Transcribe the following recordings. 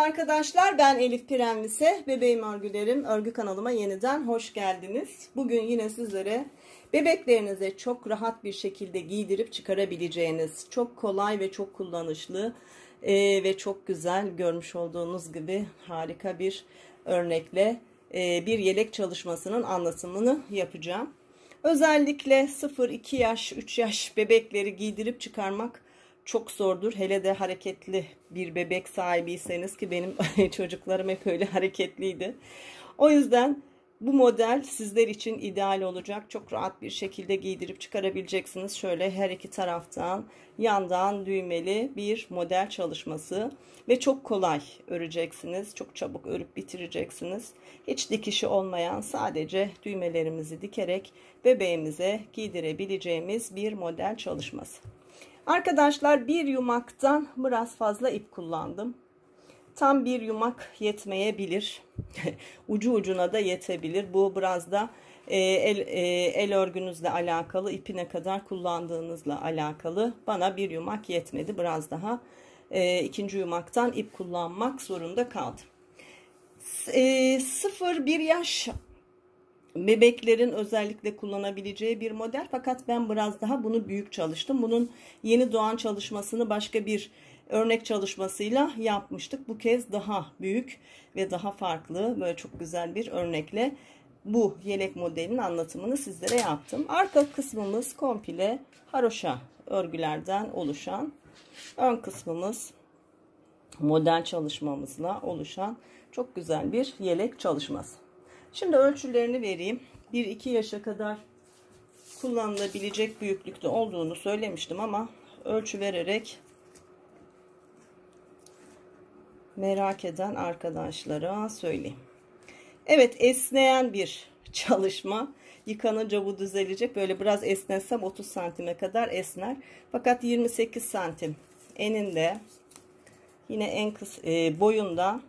Merhaba arkadaşlar ben Elif Pirenlise bebeğim örgülerim örgü kanalıma yeniden hoş geldiniz. Bugün yine sizlere bebeklerinize çok rahat bir şekilde giydirip çıkarabileceğiniz çok kolay ve çok kullanışlı e, ve çok güzel görmüş olduğunuz gibi harika bir örnekle e, bir yelek çalışmasının anlatımını yapacağım. Özellikle 0-2 yaş 3 yaş bebekleri giydirip çıkarmak çok zordur. Hele de hareketli bir bebek sahibiyseniz ki benim çocuklarım hep öyle hareketliydi. O yüzden bu model sizler için ideal olacak. Çok rahat bir şekilde giydirip çıkarabileceksiniz. Şöyle her iki taraftan yandan düğmeli bir model çalışması ve çok kolay öreceksiniz. Çok çabuk örüp bitireceksiniz. Hiç dikişi olmayan sadece düğmelerimizi dikerek bebeğimize giydirebileceğimiz bir model çalışması. Arkadaşlar bir yumaktan biraz fazla ip kullandım. Tam bir yumak yetmeyebilir. Ucu ucuna da yetebilir. Bu biraz da e, el, e, el örgünüzle alakalı, ipi ne kadar kullandığınızla alakalı. Bana bir yumak yetmedi. Biraz daha e, ikinci yumaktan ip kullanmak zorunda kaldım. 0-1 yaş bebeklerin özellikle kullanabileceği bir model. Fakat ben biraz daha bunu büyük çalıştım. Bunun yeni doğan çalışmasını başka bir örnek çalışmasıyla yapmıştık. Bu kez daha büyük ve daha farklı böyle çok güzel bir örnekle bu yelek modelinin anlatımını sizlere yaptım. Arka kısmımız komple haroşa örgülerden oluşan. Ön kısmımız model çalışmamızla oluşan çok güzel bir yelek çalışması. Şimdi ölçülerini vereyim. 1-2 yaşa kadar kullanılabilecek büyüklükte olduğunu söylemiştim ama ölçü vererek merak eden arkadaşlara söyleyeyim. Evet esneyen bir çalışma. Yıkanınca bu düzelecek. Böyle biraz esnesem 30 santime kadar esner. Fakat 28 santim eninde yine en kısa e, boyunda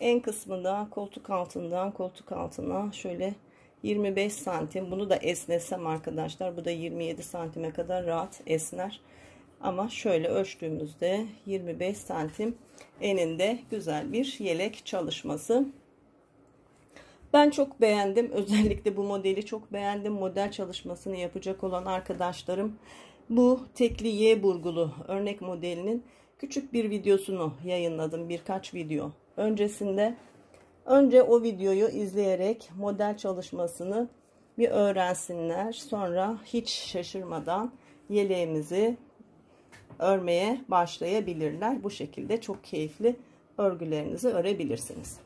en kısmında koltuk altından koltuk altına şöyle 25 santim. Bunu da esnesem arkadaşlar bu da 27 santime kadar rahat esner. Ama şöyle ölçtüğümüzde 25 santim eninde güzel bir yelek çalışması. Ben çok beğendim. Özellikle bu modeli çok beğendim. Model çalışmasını yapacak olan arkadaşlarım bu tekli Y burgulu örnek modelinin küçük bir videosunu yayınladım. Birkaç video öncesinde önce o videoyu izleyerek model çalışmasını bir öğrensinler. Sonra hiç şaşırmadan yeleğimizi örmeye başlayabilirler. Bu şekilde çok keyifli örgülerinizi örebilirsiniz.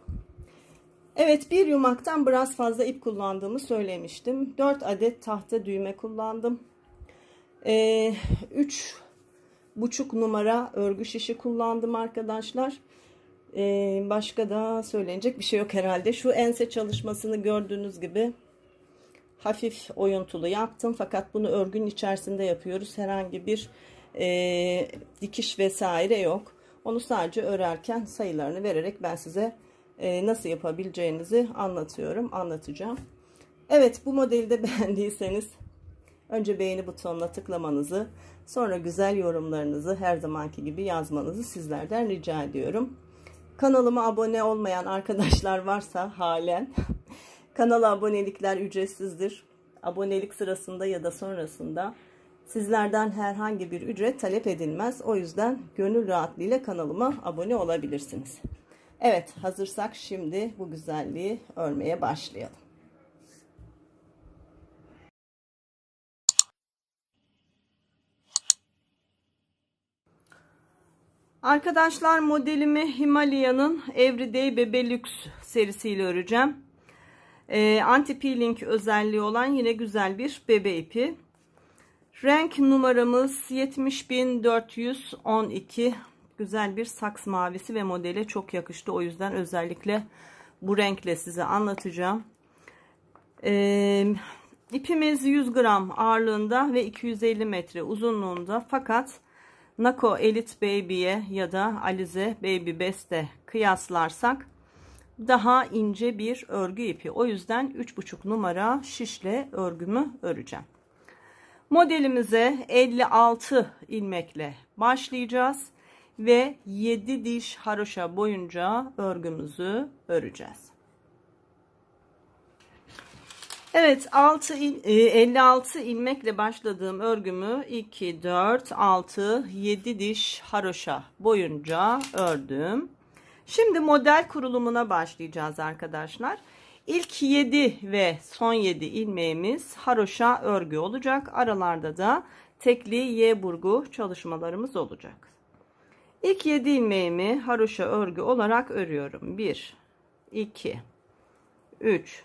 Evet bir yumaktan biraz fazla ip kullandığımı söylemiştim. 4 adet tahta düğme kullandım. Ee, buçuk numara örgü şişi kullandım arkadaşlar. Ee, başka da söylenecek bir şey yok herhalde. Şu ense çalışmasını gördüğünüz gibi hafif oyuntulu yaptım. Fakat bunu örgün içerisinde yapıyoruz. Herhangi bir e, dikiş vesaire yok. Onu sadece örerken sayılarını vererek ben size e, nasıl yapabileceğinizi anlatıyorum, anlatacağım. Evet bu modeli de beğendiyseniz önce beğeni butonuna tıklamanızı, sonra güzel yorumlarınızı her zamanki gibi yazmanızı sizlerden rica ediyorum. Kanalıma abone olmayan arkadaşlar varsa halen kanala abonelikler ücretsizdir. Abonelik sırasında ya da sonrasında sizlerden herhangi bir ücret talep edilmez. O yüzden gönül rahatlığıyla kanalıma abone olabilirsiniz. Evet hazırsak şimdi bu güzelliği örmeye başlayalım. Arkadaşlar modelimi Himalaya'nın Everyday Bebe Lux serisiyle öreceğim. Ee, anti peeling özelliği olan yine güzel bir bebe ipi. Renk numaramız 70412. Güzel bir saks mavisi ve modele çok yakıştı. O yüzden özellikle bu renkle size anlatacağım. Ee, ipimiz 100 gram ağırlığında ve 250 metre uzunluğunda. Fakat Nako Elite Baby'ye ya da Alize Baby Best'e kıyaslarsak daha ince bir örgü ipi. O yüzden 3,5 numara şişle örgümü öreceğim. Modelimize 56 ilmekle başlayacağız ve 7 diş haroşa boyunca örgümüzü öreceğiz. Evet 6 56 ilmekle başladığım örgümü 2 4 6 7 diş haroşa boyunca ördüm. Şimdi model kurulumuna başlayacağız arkadaşlar. İlk 7 ve son 7 ilmeğimiz haroşa örgü olacak. Aralarda da tekli Y burgu çalışmalarımız olacak. İlk 7 ilmeğimi haroşa örgü olarak örüyorum. 1 2 3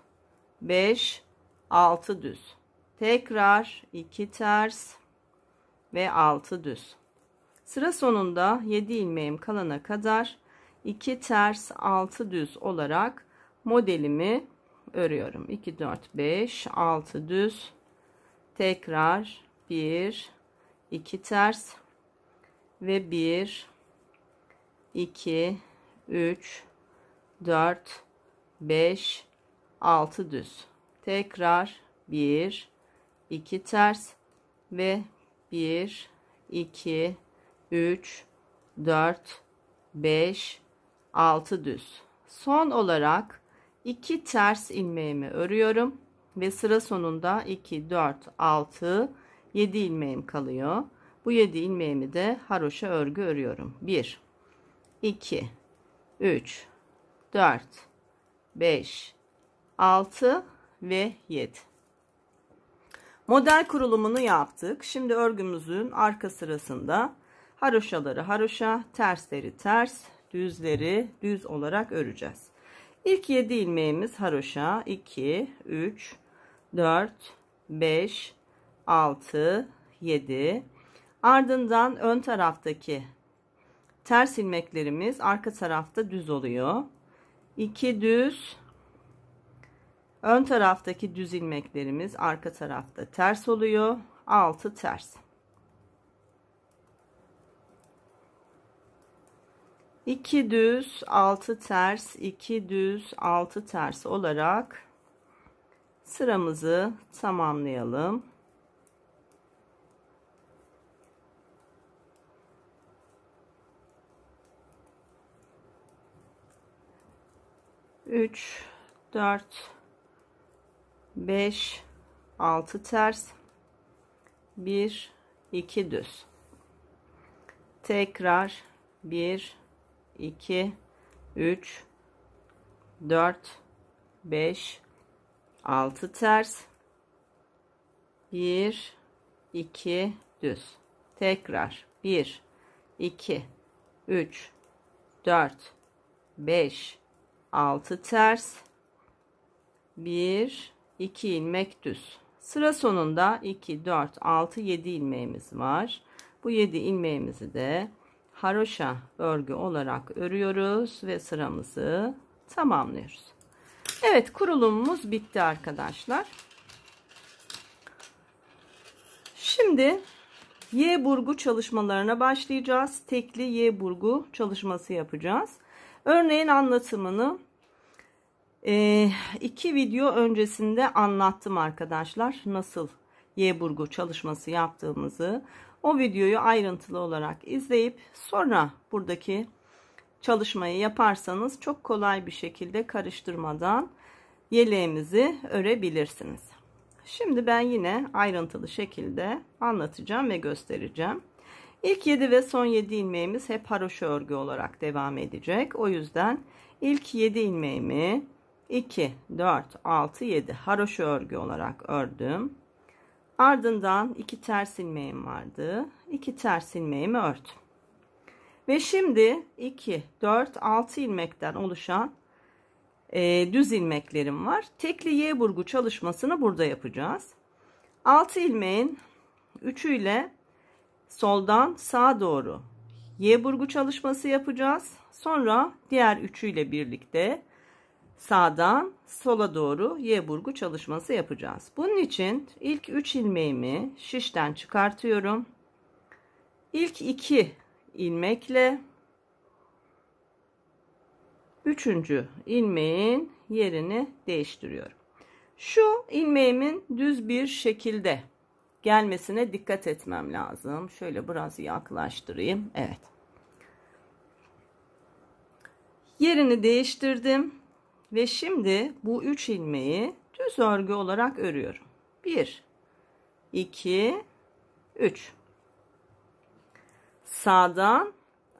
5 6 düz tekrar 2 ters ve 6 düz sıra sonunda 7 ilmeğim kalana kadar 2 ters 6 düz olarak modelimi örüyorum 2 4 5 6 düz tekrar 1 2 ters ve 1 2 3 4 5 6 düz. Tekrar 1 2 ters ve 1 2 3 4 5 6 düz. Son olarak 2 ters ilmeğimi örüyorum ve sıra sonunda 2 4 6 7 ilmeğim kalıyor. Bu 7 ilmeğimi de haroşa örgü örüyorum. 1 2 3 4 5 6 ve 7. Model kurulumunu yaptık. Şimdi örgümüzün arka sırasında haroşaları haroşa, tersleri ters, düzleri düz olarak öreceğiz. İlk 7 ilmeğimiz haroşa 2, 3, 4, 5, 6, 7. Ardından ön taraftaki ters ilmeklerimiz arka tarafta düz oluyor. 2 düz, Ön taraftaki düz ilmeklerimiz arka tarafta ters oluyor. Altı ters. İki düz altı ters iki düz altı ters olarak sıramızı tamamlayalım. Üç, dört, 5 6 ters 1 2 düz tekrar 1 2 3 4 5 6 ters 1 2 düz tekrar 1 2 3 4 5 6 ters 1 2 ilmek düz. Sıra sonunda 2, 4, 6, 7 ilmeğimiz var. Bu 7 ilmeğimizi de haroşa örgü olarak örüyoruz ve sıramızı tamamlıyoruz. Evet kurulumumuz bitti arkadaşlar. Şimdi Y burgu çalışmalarına başlayacağız. Tekli Y burgu çalışması yapacağız. Örneğin anlatımını e, iki video öncesinde anlattım arkadaşlar nasıl Y burgu çalışması yaptığımızı. O videoyu ayrıntılı olarak izleyip sonra buradaki çalışmayı yaparsanız çok kolay bir şekilde karıştırmadan yeleğimizi örebilirsiniz. Şimdi ben yine ayrıntılı şekilde anlatacağım ve göstereceğim. İlk 7 ve son 7 ilmeğimiz hep haroşa örgü olarak devam edecek. O yüzden ilk 7 ilmeğimi 2 4 6 7 haroşa örgü olarak ördüm ardından 2 ters ilmeğim vardı 2 ters ilmeğimi ördüm ve şimdi 2 4 6 ilmekten oluşan e, düz ilmeklerim var tekli y burgu çalışmasını burada yapacağız 6 ilmeğin 3'ü ile soldan sağa doğru Y burgu çalışması yapacağız. Sonra diğer ile birlikte sağdan sola doğru Y burgu çalışması yapacağız. Bunun için ilk 3 ilmeğimi şişten çıkartıyorum. İlk 2 ilmekle 3. ilmeğin yerini değiştiriyorum. Şu ilmeğimin düz bir şekilde gelmesine dikkat etmem lazım. Şöyle biraz yaklaştırayım. Evet. Yerini değiştirdim ve şimdi bu 3 ilmeği düz örgü olarak örüyorum. 1 2 3 Sağdan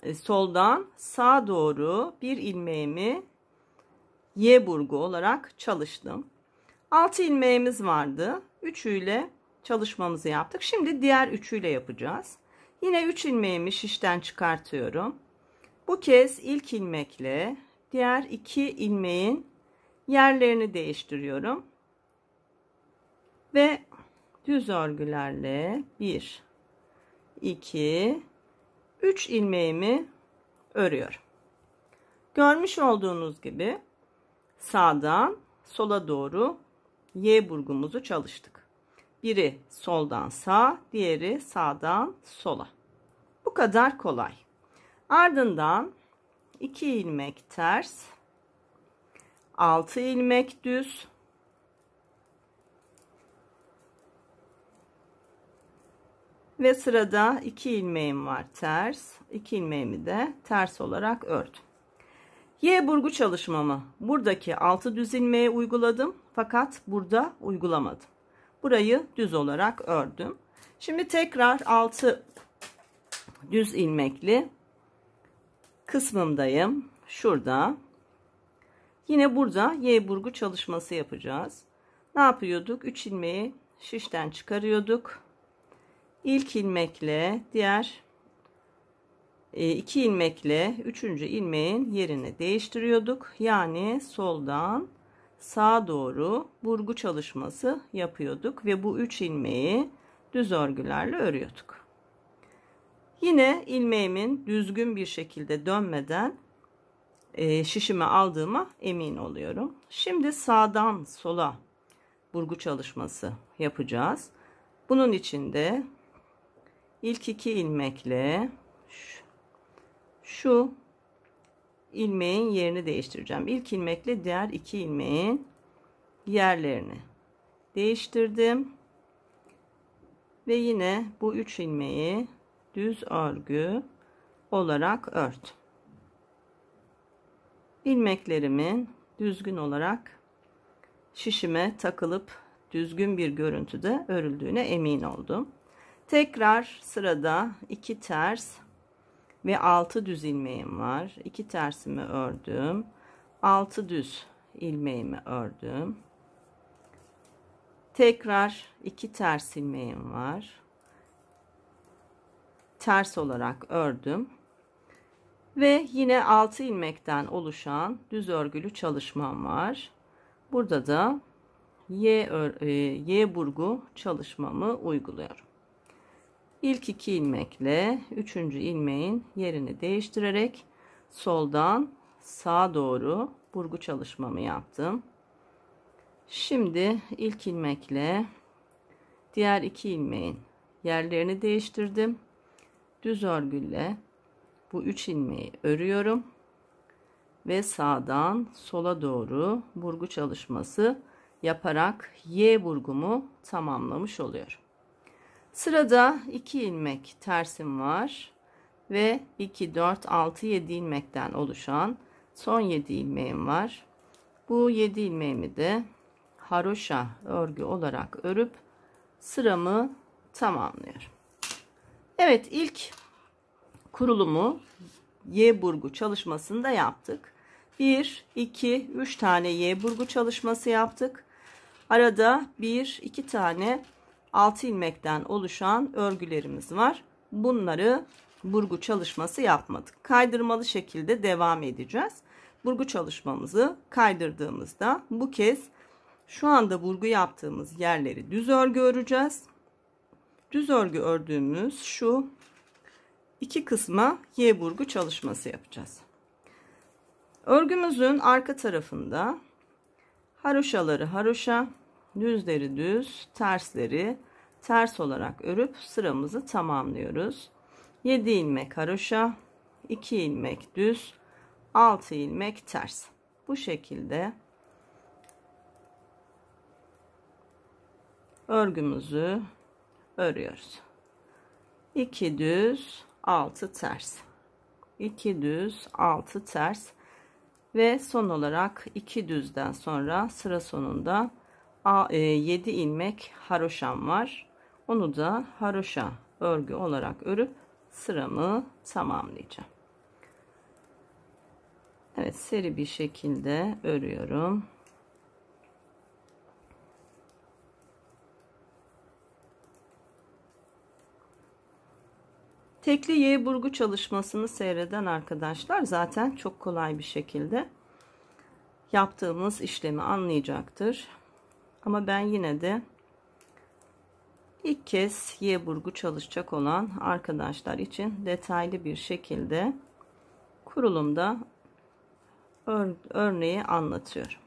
e, soldan sağa doğru bir ilmeğimi Y burgu olarak çalıştım. 6 ilmeğimiz vardı. 3'üyle çalışmamızı yaptık. Şimdi diğer 3'üyle yapacağız. Yine 3 ilmeğimi şişten çıkartıyorum. Bu kez ilk ilmekle diğer iki ilmeğin yerlerini değiştiriyorum. Ve düz örgülerle 1 2 3 ilmeğimi örüyorum. Görmüş olduğunuz gibi sağdan sola doğru Y burgumuzu çalıştık. Biri soldan sağ, diğeri sağdan sola. Bu kadar kolay. Ardından 2 ilmek ters 6 ilmek düz 2 ve sırada 2 ilmeğim var ters 2 ilmeğimi de ters olarak ördüm Y burgu çalışmamı buradaki 6 düz ilmeği uyguladım fakat burada uygulamadım burayı düz olarak ördüm şimdi tekrar 6 düz ilmekli kısmımdayım. Şurada. Yine burada Y burgu çalışması yapacağız. Ne yapıyorduk? 3 ilmeği şişten çıkarıyorduk. İlk ilmekle diğer 2 e, ilmekle 3. ilmeğin yerini değiştiriyorduk. Yani soldan sağa doğru burgu çalışması yapıyorduk ve bu 3 ilmeği düz örgülerle örüyorduk. Yine ilmeğimin düzgün bir şekilde dönmeden e, şişimi aldığıma emin oluyorum. Şimdi sağdan sola burgu çalışması yapacağız. Bunun için de ilk iki ilmekle şu, şu ilmeğin yerini değiştireceğim. İlk ilmekle diğer iki ilmeğin yerlerini değiştirdim. Ve yine bu üç ilmeği düz örgü olarak ört. İlmeklerimin düzgün olarak şişime takılıp düzgün bir görüntüde örüldüğüne emin oldum. Tekrar sırada iki ters ve altı düz ilmeğim var. İki tersimi ördüm. Altı düz ilmeğimi ördüm. Tekrar iki ters ilmeğim var ters olarak ördüm. Ve yine 6 ilmekten oluşan düz örgülü çalışmam var. Burada da Y, e, y burgu çalışmamı uyguluyorum. İlk iki ilmekle üçüncü ilmeğin yerini değiştirerek soldan sağa doğru burgu çalışmamı yaptım. Şimdi ilk ilmekle diğer iki ilmeğin yerlerini değiştirdim düz örgüyle bu 3 ilmeği örüyorum ve sağdan sola doğru burgu çalışması yaparak Y burgumu tamamlamış oluyorum. Sırada 2 ilmek tersim var ve 2 4 6 7 ilmekten oluşan son 7 ilmeğim var. Bu 7 ilmeğimi de haroşa örgü olarak örüp sıramı tamamlıyorum. Evet ilk kurulumu Y burgu çalışmasında yaptık. 1, 2, 3 tane Y burgu çalışması yaptık. Arada 1, 2 tane 6 ilmekten oluşan örgülerimiz var. Bunları burgu çalışması yapmadık. Kaydırmalı şekilde devam edeceğiz. Burgu çalışmamızı kaydırdığımızda bu kez şu anda burgu yaptığımız yerleri düz örgü öreceğiz düz örgü ördüğümüz şu iki kısma Y burgu çalışması yapacağız. Örgümüzün arka tarafında haroşaları haroşa, düzleri düz, tersleri ters olarak örüp sıramızı tamamlıyoruz. 7 ilmek haroşa, 2 ilmek düz, 6 ilmek ters. Bu şekilde örgümüzü örüyoruz. 2 düz 6 ters. 2 düz 6 ters ve son olarak 2 düzden sonra sıra sonunda 7 e, ilmek haroşam var. Onu da haroşa örgü olarak örüp sıramı tamamlayacağım. Evet seri bir şekilde örüyorum. Tekli Y burgu çalışmasını seyreden arkadaşlar zaten çok kolay bir şekilde yaptığımız işlemi anlayacaktır. Ama ben yine de ilk kez Y burgu çalışacak olan arkadaşlar için detaylı bir şekilde kurulumda ör örneği anlatıyorum.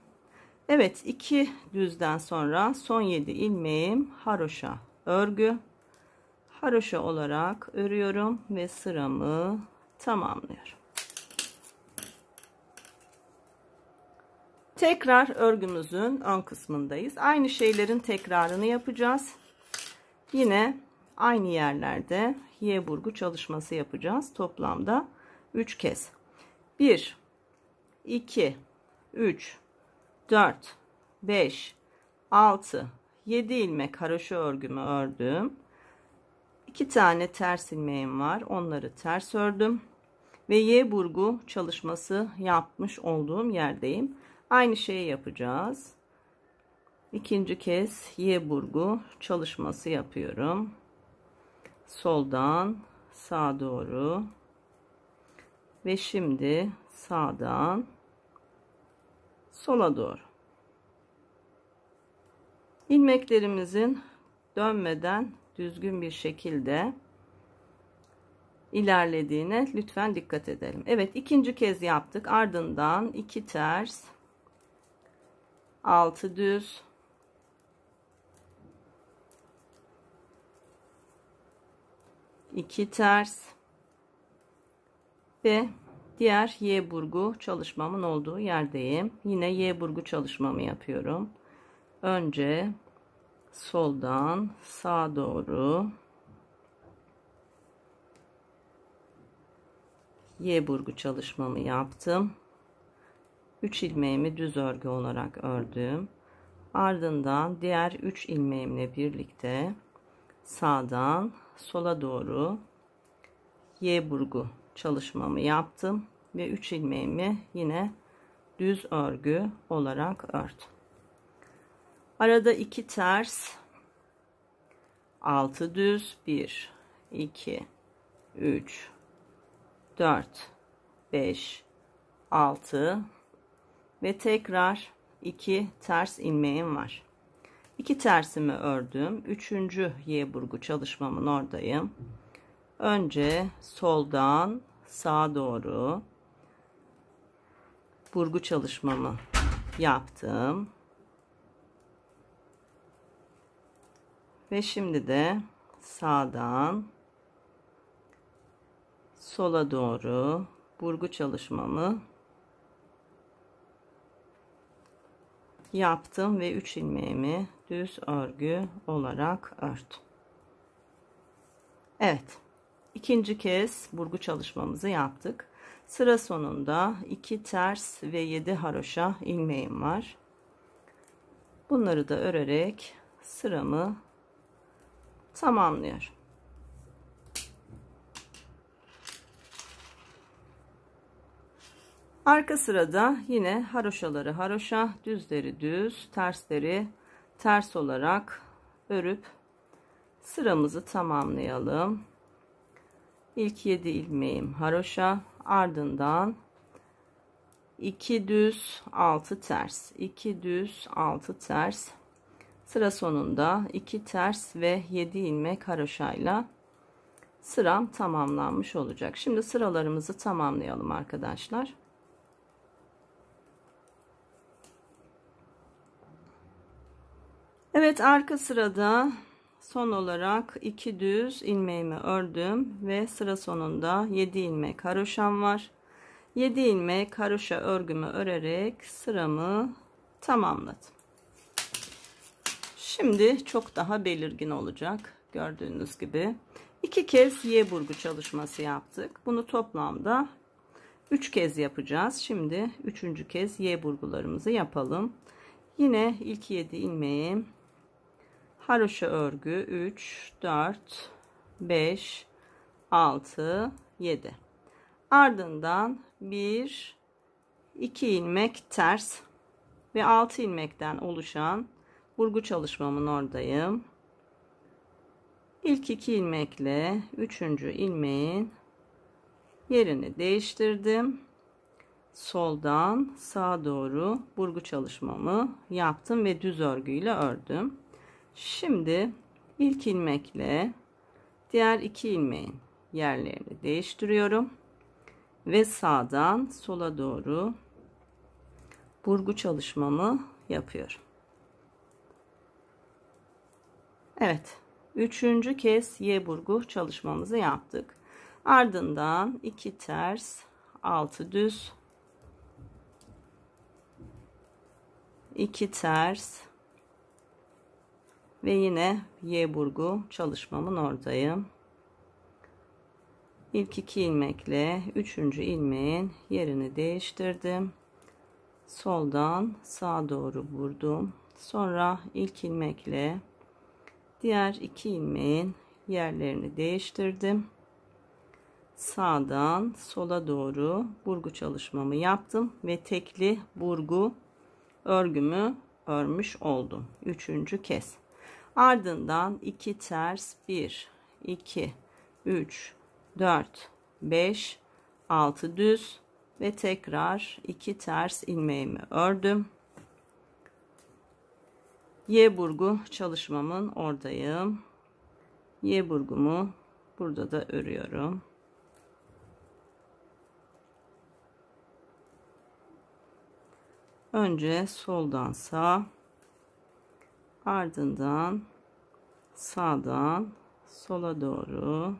Evet iki düzden sonra son 7 ilmeğim haroşa örgü haroşa olarak örüyorum ve sıramı tamamlıyorum. Tekrar örgümüzün ön kısmındayız. Aynı şeylerin tekrarını yapacağız. Yine aynı yerlerde Y burgu çalışması yapacağız. Toplamda 3 kez. 1 2 3 4 5 6 7 ilmek haroşa örgümü ördüm. 2 tane ters ilmeğim var. Onları ters ördüm. Ve Y burgu çalışması yapmış olduğum yerdeyim. Aynı şeyi yapacağız. İkinci kez Y burgu çalışması yapıyorum. Soldan sağa doğru ve şimdi sağdan sola doğru. Ilmeklerimizin dönmeden düzgün bir şekilde ilerlediğine lütfen dikkat edelim. Evet ikinci kez yaptık. Ardından iki ters, altı düz, iki ters ve diğer Y burgu çalışmamın olduğu yerdeyim. Yine Y burgu çalışmamı yapıyorum. Önce soldan sağa doğru Y burgu çalışmamı yaptım. 3 ilmeğimi düz örgü olarak ördüm. Ardından diğer 3 ilmeğimle birlikte sağdan sola doğru Y burgu çalışmamı yaptım ve 3 ilmeğimi yine düz örgü olarak ördüm. Arada iki ters. 6 düz 1 2 3 4 5 6 ve tekrar 2 ters ilmeğim var. 2 tersimi ördüm. 3. Y burgu çalışmamın oradayım. Önce soldan sağa doğru burgu çalışmamı yaptım. Ve şimdi de sağdan sola doğru burgu çalışmamı yaptım ve 3 ilmeğimi düz örgü olarak ördüm. Evet. ikinci kez burgu çalışmamızı yaptık. Sıra sonunda 2 ters ve 7 haroşa ilmeğim var. Bunları da örerek sıramı tamamlıyor. Arka sırada yine haroşaları haroşa, düzleri düz, tersleri ters olarak örüp sıramızı tamamlayalım. İlk 7 ilmeğim haroşa, ardından 2 düz, 6 ters, 2 düz, 6 ters sıra sonunda 2 ters ve 7 ilmek haroşayla sıram tamamlanmış olacak. Şimdi sıralarımızı tamamlayalım arkadaşlar. Evet arka sırada son olarak 2 düz ilmeğimi ördüm ve sıra sonunda 7 ilmek haroşam var. 7 ilmek haroşa örgümü örerek sıramı tamamladım. Şimdi çok daha belirgin olacak. Gördüğünüz gibi. iki kez Y burgu çalışması yaptık. Bunu toplamda 3 kez yapacağız. Şimdi 3. kez Y burgularımızı yapalım. Yine ilk 7 ilmeği haroşa örgü 3 4 5 6 7 ardından 1 2 ilmek ters ve 6 ilmekten oluşan Burgu çalışmamın oradayım. İlk iki ilmekle üçüncü ilmeğin yerini değiştirdim. Soldan sağa doğru burgu çalışmamı yaptım ve düz örgüyle ördüm. Şimdi ilk ilmekle diğer iki ilmeğin yerlerini değiştiriyorum ve sağdan sola doğru burgu çalışmamı yapıyorum. Evet. Üçüncü kez Y burgu çalışmamızı yaptık. Ardından iki ters, altı düz, iki ters ve yine Y burgu çalışmamın oradayım. İlk iki ilmekle üçüncü ilmeğin yerini değiştirdim. Soldan sağa doğru vurdum. Sonra ilk ilmekle Diğer iki ilmeğin yerlerini değiştirdim. Sağdan sola doğru burgu çalışmamı yaptım ve tekli burgu örgümü örmüş oldum. Üçüncü kez. Ardından iki ters bir, iki, üç, dört, beş, altı düz ve tekrar iki ters ilmeğimi ördüm. Y burgu çalışmamın oradayım. Y burgumu burada da örüyorum. Önce soldan sağ, ardından sağdan sola doğru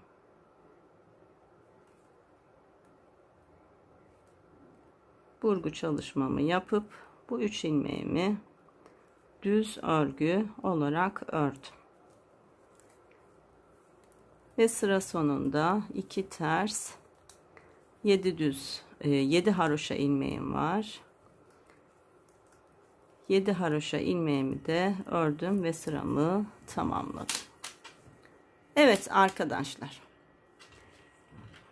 burgu çalışmamı yapıp bu üç ilmeğimi düz örgü olarak ördüm ve sıra sonunda iki ters 7 düz 7 e, haroşa ilmeğim var 7 haroşa ilmeğimi de ördüm ve sıramı tamamladım Evet arkadaşlar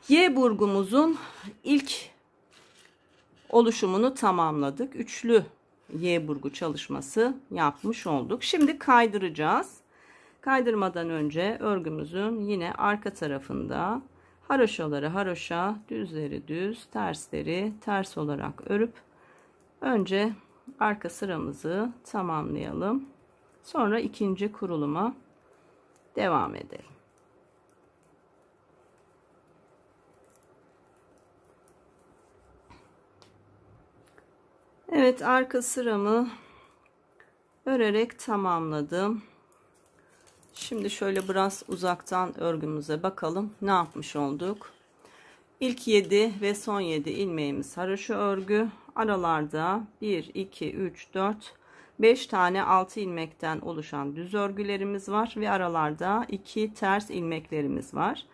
Y burgumuzun ilk oluşumunu tamamladık. Üçlü Y burgu çalışması yapmış olduk. Şimdi kaydıracağız. Kaydırmadan önce örgümüzün yine arka tarafında haroşaları haroşa, düzleri düz, tersleri ters olarak örüp önce arka sıramızı tamamlayalım. Sonra ikinci kuruluma devam edelim. Evet arka sıramı örerek tamamladım. Şimdi şöyle biraz uzaktan örgümüze bakalım. Ne yapmış olduk? İlk 7 ve son 7 ilmeğimiz haroşa örgü. Aralarda 1 2 3 4 5 tane 6 ilmekten oluşan düz örgülerimiz var ve aralarda 2 ters ilmeklerimiz var.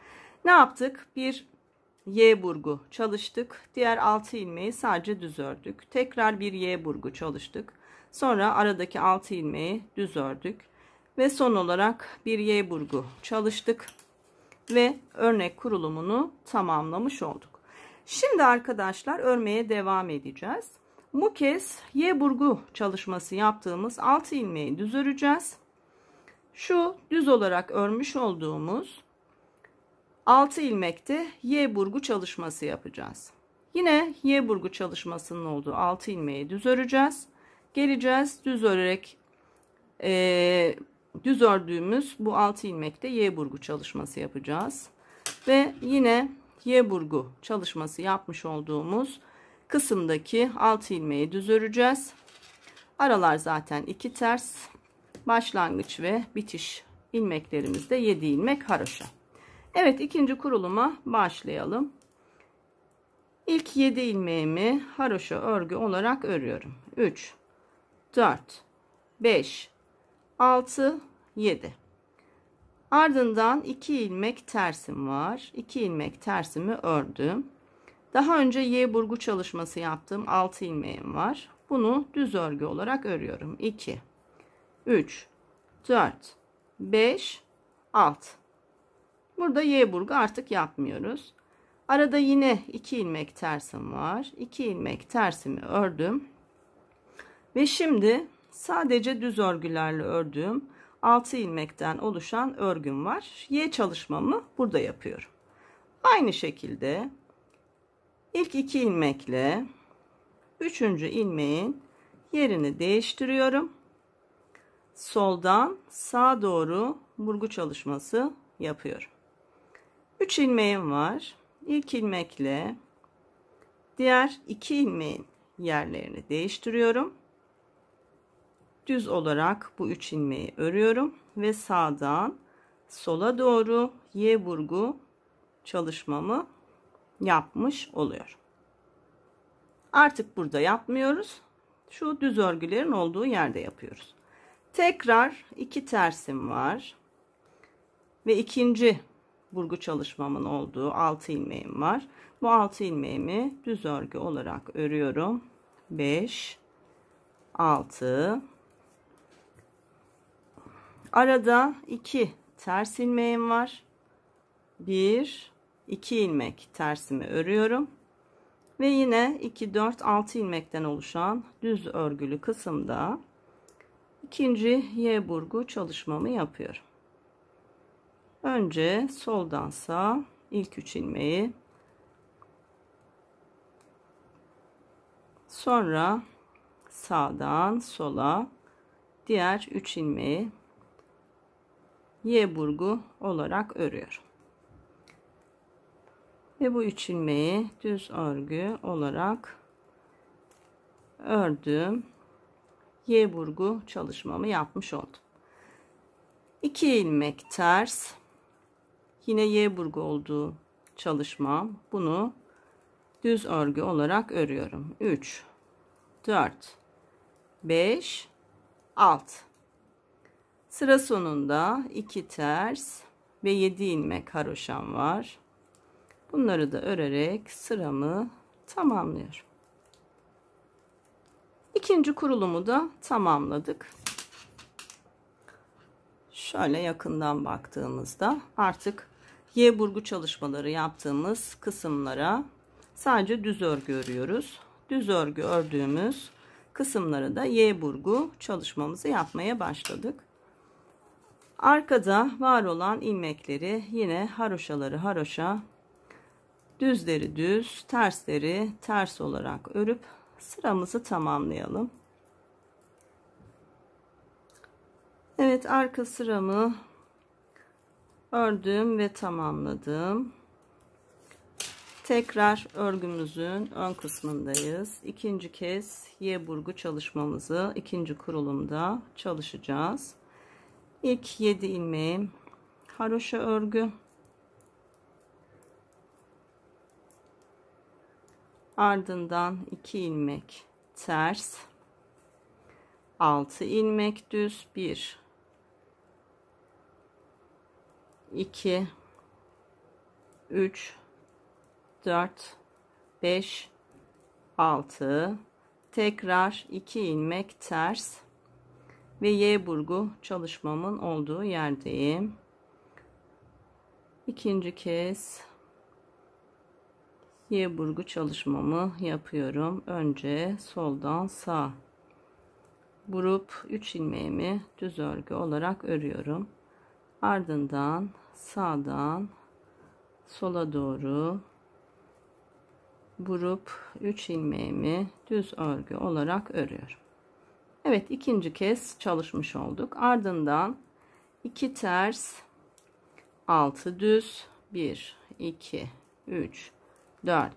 Ne yaptık? Bir Y burgu çalıştık. Diğer 6 ilmeği sadece düz ördük. Tekrar bir Y burgu çalıştık. Sonra aradaki 6 ilmeği düz ördük. Ve son olarak bir Y burgu çalıştık. Ve örnek kurulumunu tamamlamış olduk. Şimdi arkadaşlar örmeye devam edeceğiz. Bu kez Y burgu çalışması yaptığımız 6 ilmeği düz öreceğiz. Şu düz olarak örmüş olduğumuz 6 ilmekte Y burgu çalışması yapacağız. Yine Y burgu çalışmasının olduğu 6 ilmeği düz öreceğiz. Geleceğiz düz örerek e, düz ördüğümüz bu 6 ilmekte Y burgu çalışması yapacağız. Ve yine Y burgu çalışması yapmış olduğumuz kısımdaki 6 ilmeği düz öreceğiz. Aralar zaten iki ters. Başlangıç ve bitiş ilmeklerimizde 7 ilmek haroşa. Evet ikinci kuruluma başlayalım. İlk 7 ilmeğimi haroşa örgü olarak örüyorum. 3 4 5 6 7 Ardından 2 ilmek tersim var. 2 ilmek tersimi ördüm. Daha önce Y burgu çalışması yaptığım 6 ilmeğim var. Bunu düz örgü olarak örüyorum. 2 3 4 5 6 Burada Y burgu artık yapmıyoruz. Arada yine 2 ilmek tersim var. 2 ilmek tersimi ördüm. Ve şimdi sadece düz örgülerle ördüğüm 6 ilmekten oluşan örgüm var. Y çalışmamı burada yapıyorum. Aynı şekilde ilk 2 ilmekle 3. ilmeğin yerini değiştiriyorum. Soldan sağa doğru burgu çalışması yapıyorum. 3 ilmeğim var. İlk ilmekle diğer 2 ilmeğin yerlerini değiştiriyorum. Düz olarak bu 3 ilmeği örüyorum ve sağdan sola doğru Y burgu çalışmamı yapmış oluyor. Artık burada yapmıyoruz. Şu düz örgülerin olduğu yerde yapıyoruz. Tekrar iki tersim var. Ve ikinci burgu çalışmamın olduğu 6 ilmeğim var. Bu 6 ilmeğimi düz örgü olarak örüyorum. 5 6 Arada 2 ters ilmeğim var. 1 2 ilmek tersimi örüyorum. Ve yine 2 4 6 ilmekten oluşan düz örgülü kısımda ikinci Y burgu çalışmamı yapıyorum. Önce soldan sağ ilk 3 ilmeği sonra sağdan sola diğer 3 ilmeği Y burgu olarak örüyorum. Ve bu 3 ilmeği düz örgü olarak ördüm. Y burgu çalışmamı yapmış oldum. 2 ilmek ters Yine Y burgu olduğu çalışmam. Bunu düz örgü olarak örüyorum. 3 4 5 6 Sıra sonunda 2 ters ve 7 ilmek haroşam var. Bunları da örerek sıramı tamamlıyorum. İkinci kurulumu da tamamladık. Şöyle yakından baktığımızda artık Y burgu çalışmaları yaptığımız kısımlara sadece düz örgü örüyoruz. Düz örgü ördüğümüz kısımlara da Y burgu çalışmamızı yapmaya başladık. Arkada var olan ilmekleri yine haroşaları haroşa, düzleri düz, tersleri ters olarak örüp sıramızı tamamlayalım. Evet arka sıramı ördüm ve tamamladım tekrar örgümüzün ön kısmındayız ikinci kez y burgu çalışmamızı ikinci kurulumda çalışacağız ilk 7 ilmeğim haroşa örgü ardından 2 ilmek ters 6 ilmek düz 1 2 3 4 5 6 tekrar 2 ilmek ters ve Y burgu çalışmamın olduğu yerdeyim. İkinci kez Y burgu çalışmamı yapıyorum. Önce soldan sağ vurup 3 ilmeğimi düz örgü olarak örüyorum. Ardından sağdan sola doğru vurup 3 ilmeğimi düz örgü olarak örüyorum. Evet ikinci kez çalışmış olduk. Ardından 2 ters 6 düz 1 2 3 4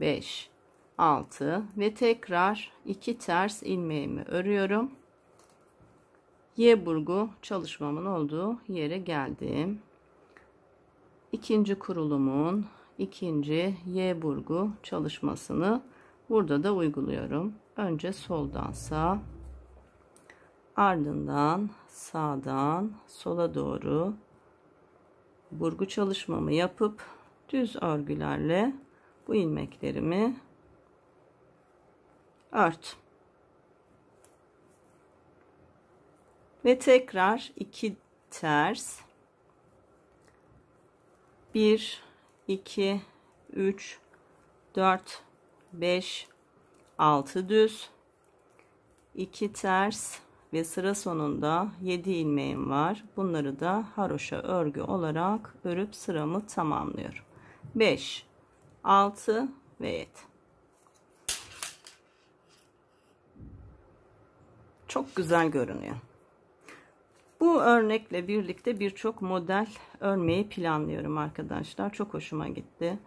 5 6 ve tekrar 2 ters ilmeğimi örüyorum. Y burgu çalışmamın olduğu yere geldim. İkinci kurulumun ikinci Y burgu çalışmasını burada da uyguluyorum. Önce soldan sağ, ardından sağdan sola doğru burgu çalışmamı yapıp düz örgülerle bu ilmeklerimi ört. ve tekrar iki ters 1 2 3 4 5 6 düz 2 ters ve sıra sonunda 7 ilmeğim var. Bunları da haroşa örgü olarak örüp sıramı tamamlıyorum. 5 6 ve 7 çok güzel görünüyor. Bu örnekle birlikte birçok model örmeyi planlıyorum arkadaşlar. Çok hoşuma gitti.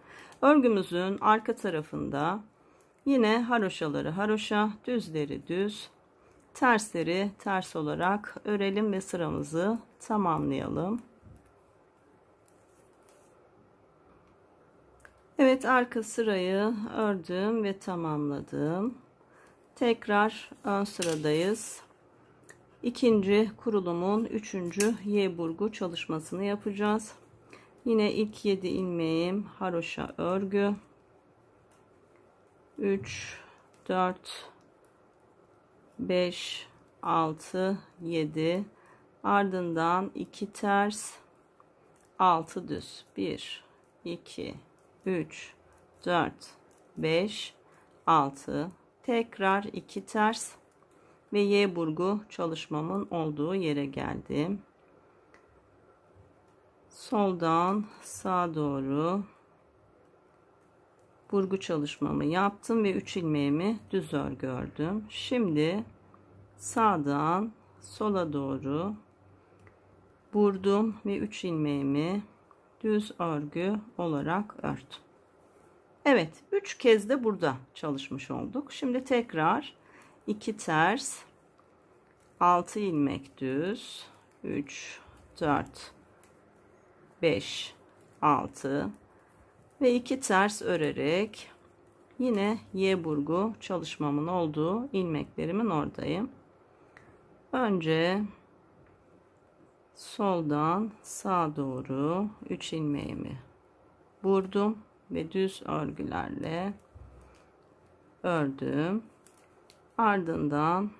Örgümüzün arka tarafında yine haroşaları haroşa, düzleri düz, tersleri ters olarak örelim ve sıramızı tamamlayalım. Evet arka sırayı ördüm ve tamamladım. Tekrar ön sıradayız ikinci kurulumun üçüncü Y burgu çalışmasını yapacağız. Yine ilk 7 ilmeğim haroşa örgü. 3 4 5 6 7 ardından 2 ters 6 düz 1 2 3 4 5 6 tekrar 2 ters ve Y burgu çalışmamın olduğu yere geldim. Soldan sağa doğru burgu çalışmamı yaptım ve 3 ilmeğimi düz örgü ördüm. Şimdi sağdan sola doğru vurdum ve 3 ilmeğimi düz örgü olarak ördüm. Evet 3 kez de burada çalışmış olduk. Şimdi tekrar 2 ters 6 ilmek düz 3 4 5 6 ve 2 ters örerek yine Y burgu çalışmamın olduğu ilmeklerimin oradayım. Önce soldan sağa doğru 3 ilmeğimi vurdum ve düz örgülerle ördüm ardından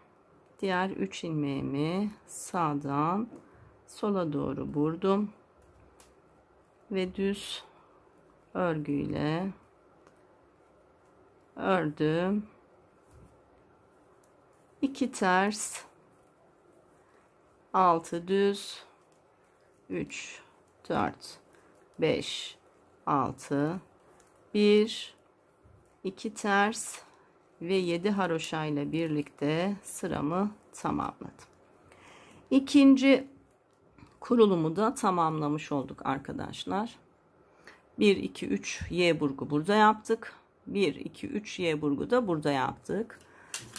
diğer 3 ilmeğimi sağdan sola doğru vurdum ve düz örgüyle ördüm 2 ters 6 düz 3 4 5 6 1 2 ters ve 7 haroşa ile birlikte sıramı tamamladım. İkinci kurulumu da tamamlamış olduk arkadaşlar. 1 2 3 Y burgu burada yaptık. 1 2 3 Y burgu da burada yaptık.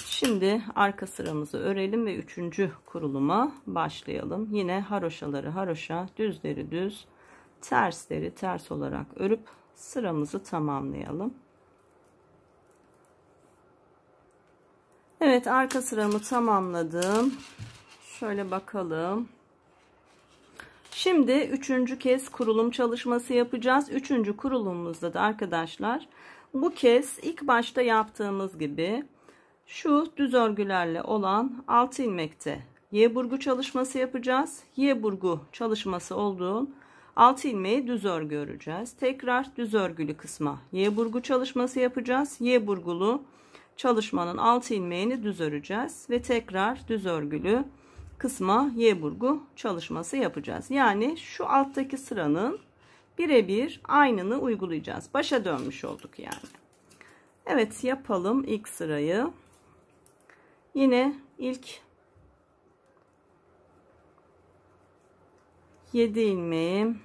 Şimdi arka sıramızı örelim ve üçüncü kuruluma başlayalım. Yine haroşaları haroşa, düzleri düz, tersleri ters olarak örüp sıramızı tamamlayalım. Evet arka sıramı tamamladım. Şöyle bakalım. Şimdi üçüncü kez kurulum çalışması yapacağız. Üçüncü kurulumumuzda da arkadaşlar bu kez ilk başta yaptığımız gibi şu düz örgülerle olan altı ilmekte Y burgu çalışması yapacağız. Y burgu çalışması olduğun altı ilmeği düz örgü öreceğiz. Tekrar düz örgülü kısma Y burgu çalışması yapacağız. Y burgulu çalışmanın alt ilmeğini düz öreceğiz ve tekrar düz örgülü kısma Y burgu çalışması yapacağız. Yani şu alttaki sıranın birebir aynını uygulayacağız. Başa dönmüş olduk yani. Evet yapalım ilk sırayı. Yine ilk 7 ilmeğim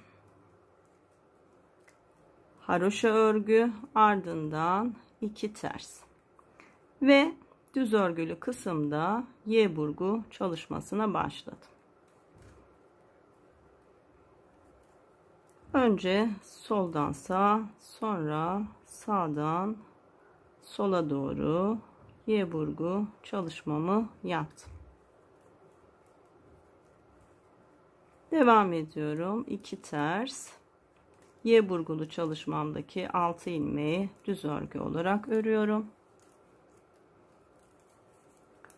haroşa örgü ardından 2 ters ve düz örgülü kısımda Y burgu çalışmasına başladım. Önce soldan sağ, sonra sağdan sola doğru Y burgu çalışmamı yaptım. Devam ediyorum. 2 ters. Y burgulu çalışmamdaki 6 ilmeği düz örgü olarak örüyorum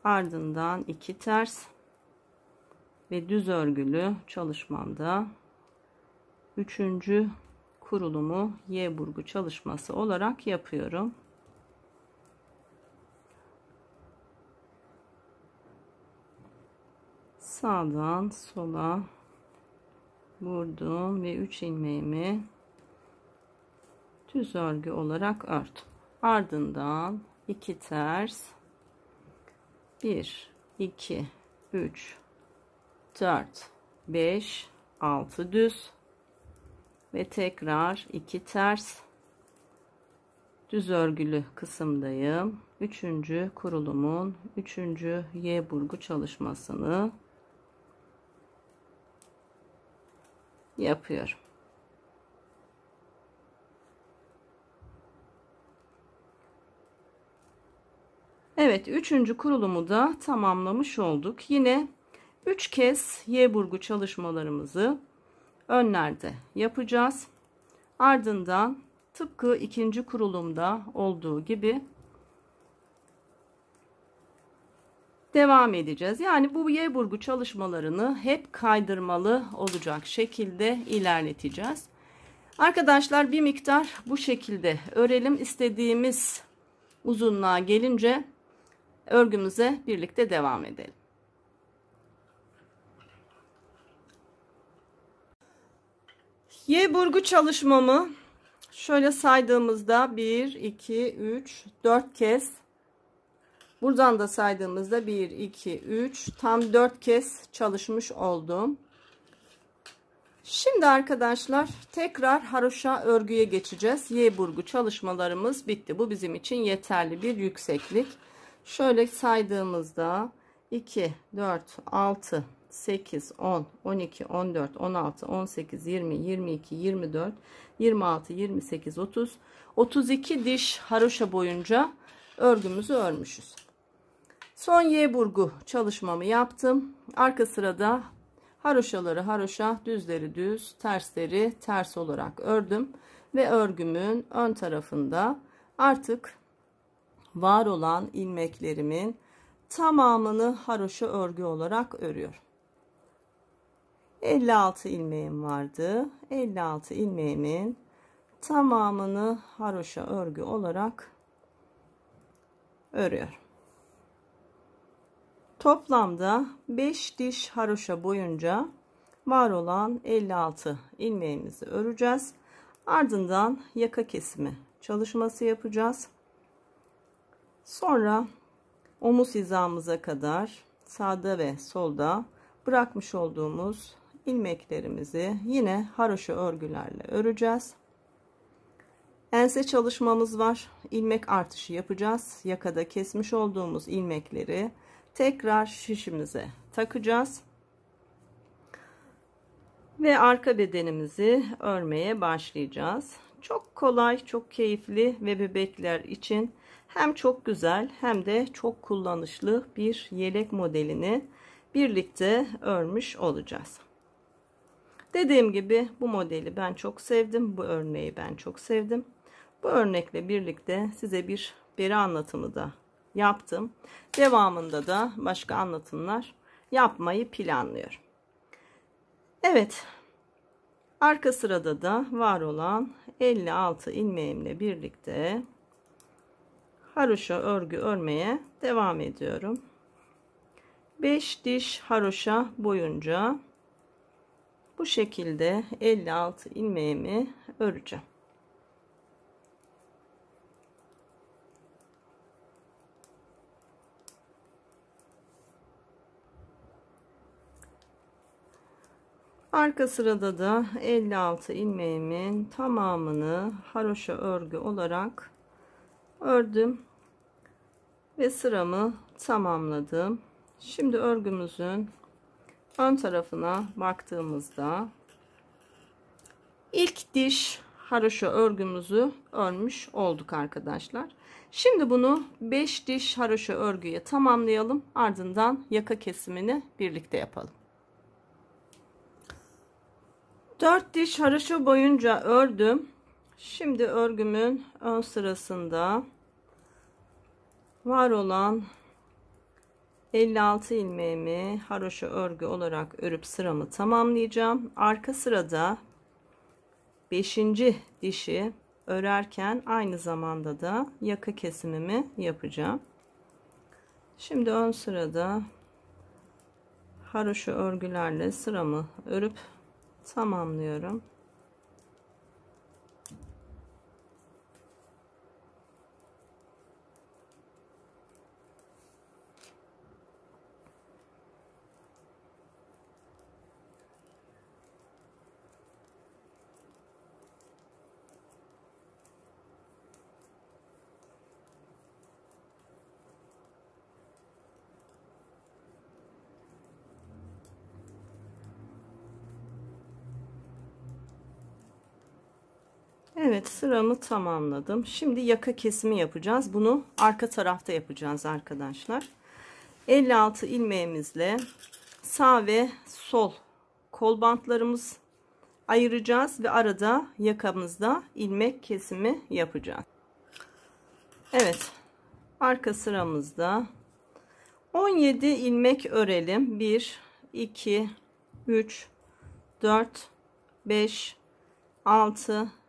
ardından iki ters ve düz örgülü çalışmamda üçüncü kurulumu Y burgu çalışması olarak yapıyorum. Sağdan sola vurdum ve 3 ilmeğimi düz örgü olarak ördüm. Ardından 2 ters 1, 2, 3, 4, 5, 6 düz ve tekrar 2 ters düz örgülü kısımdayım. 3. kurulumun 3. Y burgu çalışmasını yapıyorum. Evet üçüncü kurulumu da tamamlamış olduk. Yine üç kez Y burgu çalışmalarımızı önlerde yapacağız. Ardından tıpkı ikinci kurulumda olduğu gibi devam edeceğiz. Yani bu Y burgu çalışmalarını hep kaydırmalı olacak şekilde ilerleteceğiz. Arkadaşlar bir miktar bu şekilde örelim. İstediğimiz uzunluğa gelince örgümüze birlikte devam edelim. Y burgu çalışmamı şöyle saydığımızda 1 2 3 4 kez buradan da saydığımızda 1 2 3 tam 4 kez çalışmış oldum. Şimdi arkadaşlar tekrar haroşa örgüye geçeceğiz. Y burgu çalışmalarımız bitti. Bu bizim için yeterli bir yükseklik. Şöyle saydığımızda 2, 4, 6, 8, 10, 12, 14, 16, 18, 20, 22, 24, 26, 28, 30, 32 diş haroşa boyunca örgümüzü örmüşüz. Son Y burgu çalışmamı yaptım. Arka sırada haroşaları haroşa, düzleri düz, tersleri ters olarak ördüm ve örgümün ön tarafında artık var olan ilmeklerimin tamamını haroşa örgü olarak örüyorum. 56 ilmeğim vardı. 56 ilmeğimin tamamını haroşa örgü olarak örüyorum. Toplamda 5 diş haroşa boyunca var olan 56 ilmeğimizi öreceğiz. Ardından yaka kesimi çalışması yapacağız. Sonra omuz hizamıza kadar sağda ve solda bırakmış olduğumuz ilmeklerimizi yine haroşa örgülerle öreceğiz. Ense çalışmamız var. İlmek artışı yapacağız. Yakada kesmiş olduğumuz ilmekleri tekrar şişimize takacağız. Ve arka bedenimizi örmeye başlayacağız. Çok kolay, çok keyifli ve bebekler için hem çok güzel hem de çok kullanışlı bir yelek modelini birlikte örmüş olacağız. Dediğim gibi bu modeli ben çok sevdim. Bu örneği ben çok sevdim. Bu örnekle birlikte size bir beri anlatımı da yaptım. Devamında da başka anlatımlar yapmayı planlıyorum. Evet. Arka sırada da var olan 56 ilmeğimle birlikte haroşa örgü örmeye devam ediyorum. 5 diş haroşa boyunca bu şekilde 56 ilmeğimi öreceğim. Arka sırada da 56 ilmeğimin tamamını haroşa örgü olarak ördüm ve sıramı tamamladım. Şimdi örgümüzün ön tarafına baktığımızda ilk diş haroşa örgümüzü örmüş olduk arkadaşlar. Şimdi bunu 5 diş haroşa örgüye tamamlayalım. Ardından yaka kesimini birlikte yapalım. 4 diş haroşa boyunca ördüm. Şimdi örgümün ön sırasında var olan 56 ilmeğimi haroşa örgü olarak örüp sıramı tamamlayacağım. Arka sırada 5. dişi örerken aynı zamanda da yaka kesimimi yapacağım. Şimdi ön sırada haroşa örgülerle sıramı örüp tamamlıyorum. Evet sıramı tamamladım. Şimdi yaka kesimi yapacağız. Bunu arka tarafta yapacağız arkadaşlar. 56 ilmeğimizle sağ ve sol kol bantlarımız ayıracağız ve arada yakamızda ilmek kesimi yapacağız. Evet arka sıramızda 17 ilmek örelim. 1 2 3 4 5 6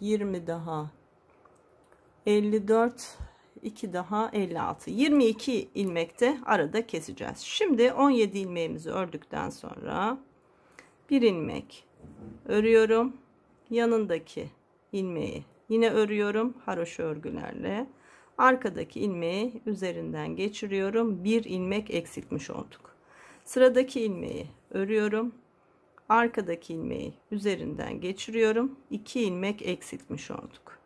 20 daha 54 2 daha 56 22 ilmekte arada keseceğiz şimdi 17 ilmeğimizi ördükten sonra bir ilmek örüyorum yanındaki ilmeği yine örüyorum haroşa örgülerle arkadaki ilmeği üzerinden geçiriyorum bir ilmek eksiltmiş olduk sıradaki ilmeği örüyorum arkadaki ilmeği üzerinden geçiriyorum 2 ilmek eksiltmiş olduk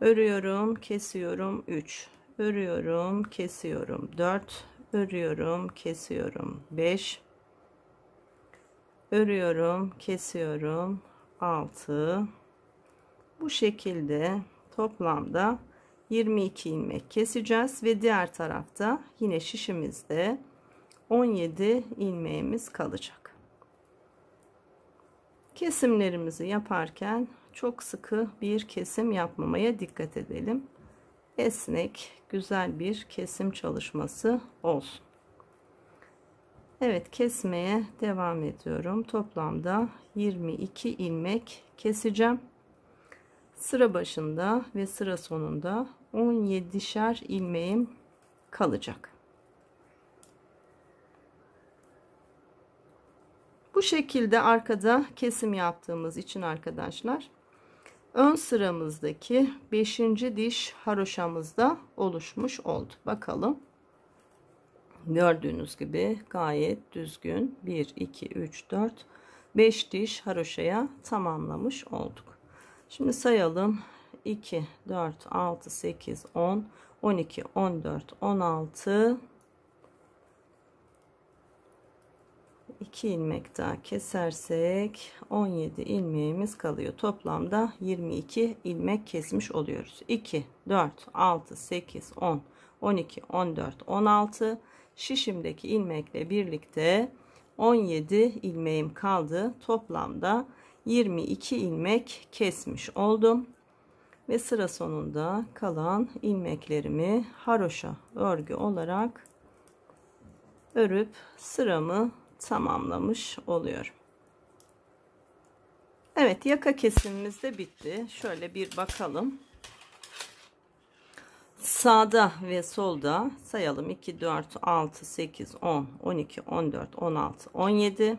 örüyorum kesiyorum 3 örüyorum kesiyorum 4 örüyorum kesiyorum 5 örüyorum kesiyorum 6 bu şekilde toplamda 22 ilmek keseceğiz ve diğer tarafta yine şişimizde 17 ilmeğimiz kalacak Kesimlerimizi yaparken çok sıkı bir kesim yapmamaya dikkat edelim. Esnek, güzel bir kesim çalışması olsun. Evet kesmeye devam ediyorum. Toplamda 22 ilmek keseceğim. Sıra başında ve sıra sonunda 17'şer ilmeğim kalacak. Bu şekilde arkada kesim yaptığımız için arkadaşlar ön sıramızdaki 5. diş haroşamızda oluşmuş oldu. Bakalım. Gördüğünüz gibi gayet düzgün 1 2 3 4 5 diş haroşaya tamamlamış olduk. Şimdi sayalım. 2 4 6 8 10 12 14 16 2 ilmek daha kesersek 17 ilmeğimiz kalıyor. Toplamda 22 ilmek kesmiş oluyoruz. 2, 4, 6, 8, 10, 12, 14, 16 şişimdeki ilmekle birlikte 17 ilmeğim kaldı. Toplamda 22 ilmek kesmiş oldum. Ve sıra sonunda kalan ilmeklerimi haroşa örgü olarak örüp sıramı tamamlamış oluyorum. Evet yaka kesimimiz de bitti. Şöyle bir bakalım. Sağda ve solda sayalım 2 4 6 8 10 12 14 16 17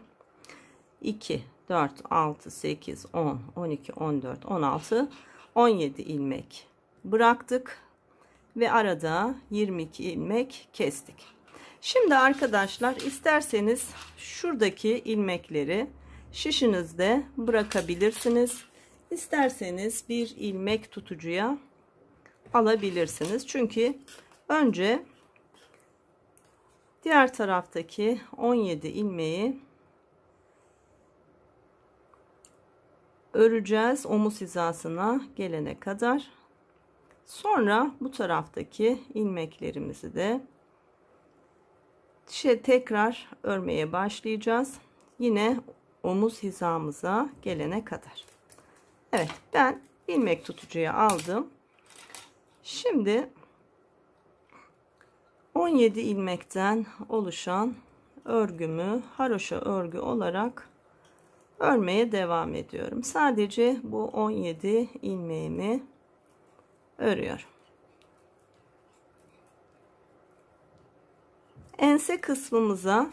2 4 6 8 10 12 14 16 17 ilmek bıraktık ve arada 22 ilmek kestik. Şimdi arkadaşlar isterseniz şuradaki ilmekleri şişinizde bırakabilirsiniz. İsterseniz bir ilmek tutucuya alabilirsiniz. Çünkü önce diğer taraftaki 17 ilmeği öreceğiz omuz hizasına gelene kadar. Sonra bu taraftaki ilmeklerimizi de şey tekrar örmeye başlayacağız. Yine omuz hizamıza gelene kadar. Evet ben ilmek tutucuya aldım. Şimdi 17 ilmekten oluşan örgümü haroşa örgü olarak örmeye devam ediyorum. Sadece bu 17 ilmeğimi örüyorum. ense kısmımıza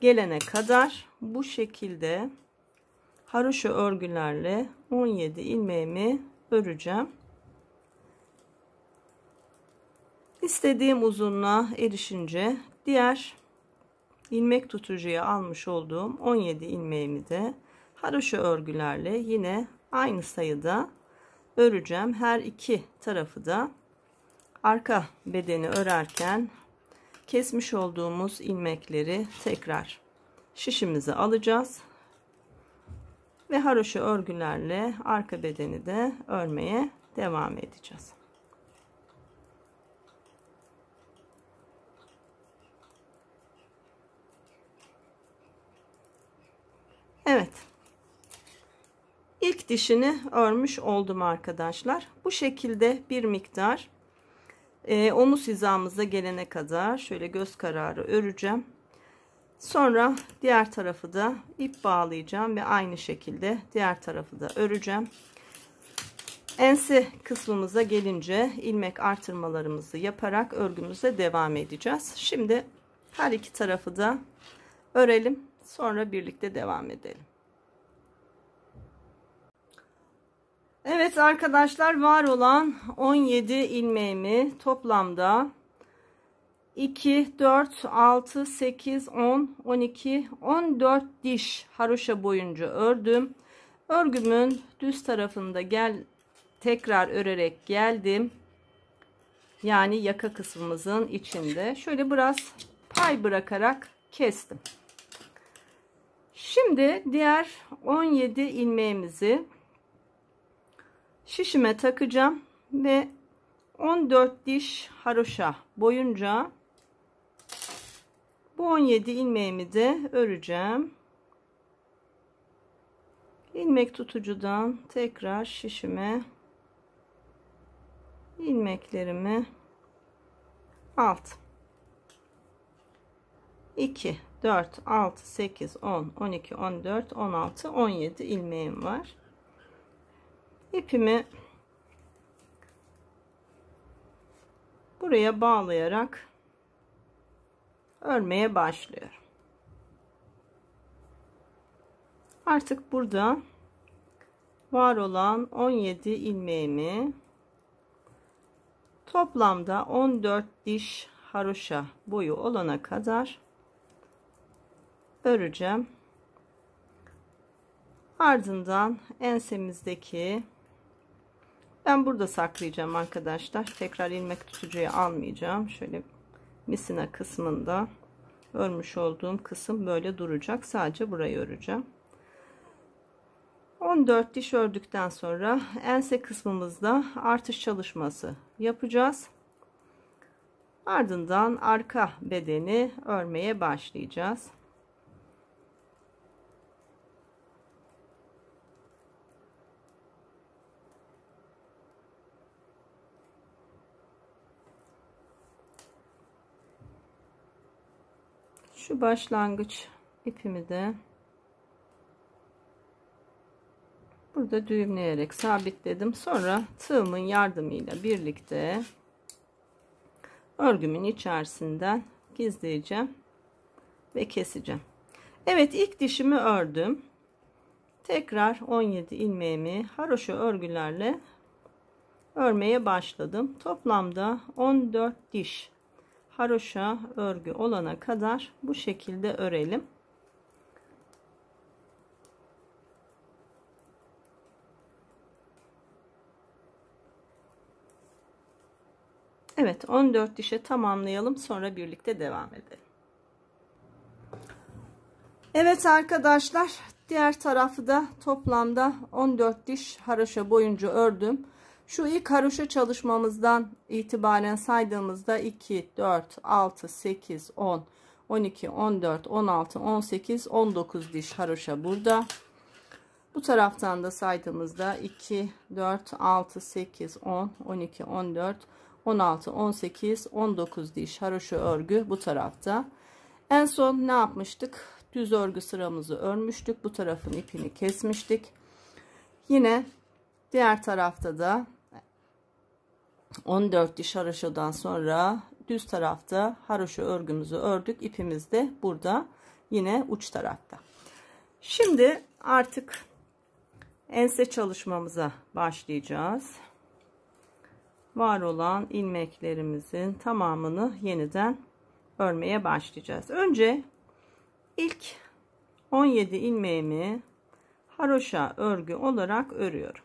gelene kadar bu şekilde haroşa örgülerle 17 ilmeğimi öreceğim. İstediğim uzunluğa erişince diğer ilmek tutucuya almış olduğum 17 ilmeğimi de haroşa örgülerle yine aynı sayıda öreceğim. Her iki tarafı da arka bedeni örerken kesmiş olduğumuz ilmekleri tekrar şişimize alacağız ve haroşa örgülerle arka bedeni de örmeye devam edeceğiz. Evet. İlk dişini örmüş oldum arkadaşlar. Bu şekilde bir miktar e, omuz hizamıza gelene kadar şöyle göz kararı öreceğim. Sonra diğer tarafı da ip bağlayacağım ve aynı şekilde diğer tarafı da öreceğim. Ense kısmımıza gelince ilmek artırmalarımızı yaparak örgümüze devam edeceğiz. Şimdi her iki tarafı da örelim. Sonra birlikte devam edelim. Evet arkadaşlar var olan 17 ilmeğimi toplamda 2, 4, 6, 8, 10, 12, 14 diş haroşa boyunca ördüm. Örgümün düz tarafında gel tekrar örerek geldim. Yani yaka kısmımızın içinde. Şöyle biraz pay bırakarak kestim. Şimdi diğer 17 ilmeğimizi şişime takacağım ve 14 diş haroşa boyunca bu 17 ilmeğimi de öreceğim. İlmek tutucudan tekrar şişime ilmeklerimi alt 2 4 6 8 10 12 14 16 17 ilmeğim var ipimi buraya bağlayarak örmeye başlıyorum. Artık burada var olan 17 ilmeğimi toplamda 14 diş haroşa boyu olana kadar öreceğim. Ardından ensemizdeki ben burada saklayacağım arkadaşlar. Tekrar ilmek tutucuyu almayacağım. Şöyle misina kısmında örmüş olduğum kısım böyle duracak. Sadece burayı öreceğim. 14 diş ördükten sonra ense kısmımızda artış çalışması yapacağız. Ardından arka bedeni örmeye başlayacağız. şu başlangıç ipimi de burada düğümleyerek sabitledim sonra tığımın yardımıyla birlikte örgümün içerisinden gizleyeceğim ve keseceğim Evet ilk dişimi ördüm tekrar 17 ilmeğimi haroşa örgülerle örmeye başladım toplamda 14 diş haroşa örgü olana kadar bu şekilde örelim. Evet 14 dişe tamamlayalım sonra birlikte devam edelim. Evet arkadaşlar diğer tarafı da toplamda 14 diş haroşa boyunca ördüm. Şu ilk haroşa çalışmamızdan itibaren saydığımızda 2, 4, 6, 8, 10, 12, 14, 16, 18, 19 diş haroşa burada. Bu taraftan da saydığımızda 2, 4, 6, 8, 10, 12, 14, 16, 18, 19 diş haroşa örgü bu tarafta. En son ne yapmıştık? Düz örgü sıramızı örmüştük. Bu tarafın ipini kesmiştik. Yine diğer tarafta da 14 diş haroşadan sonra düz tarafta haroşa örgümüzü ördük. İpimiz de burada yine uç tarafta. Şimdi artık ense çalışmamıza başlayacağız. Var olan ilmeklerimizin tamamını yeniden örmeye başlayacağız. Önce ilk 17 ilmeğimi haroşa örgü olarak örüyorum.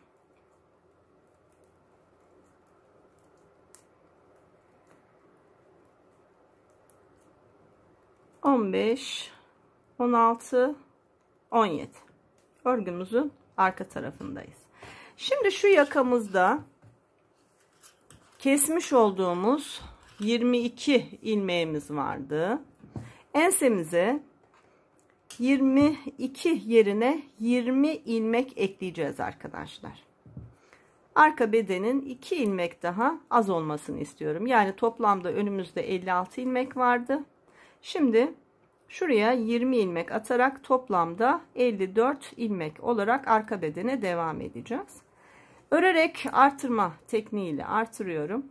15 16 17 örgümüzün arka tarafındayız şimdi şu yakamızda kesmiş olduğumuz 22 ilmeğimiz vardı ensemize 22 yerine 20 ilmek ekleyeceğiz arkadaşlar arka bedenin 2 ilmek daha az olmasını istiyorum. Yani toplamda önümüzde 56 ilmek vardı. Şimdi şuraya 20 ilmek atarak toplamda 54 ilmek olarak arka bedene devam edeceğiz. Örerek artırma tekniğiyle artırıyorum.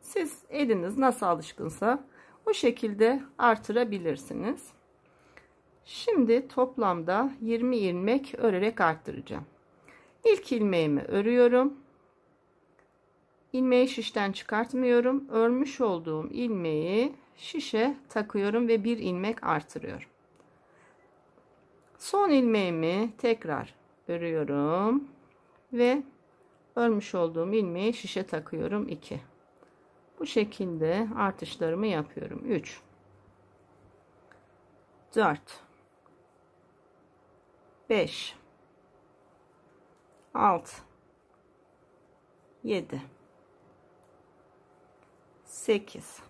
Siz eliniz nasıl alışkınsa o şekilde artırabilirsiniz. Şimdi toplamda 20 ilmek örerek arttıracağım. İlk ilmeğimi örüyorum. Ilmeği şişten çıkartmıyorum. Örmüş olduğum ilmeği şişe takıyorum ve bir ilmek artırıyorum. Son ilmeğimi tekrar örüyorum ve örmüş olduğum ilmeği şişe takıyorum 2. Bu şekilde artışlarımı yapıyorum. 3 4 5 6 7 8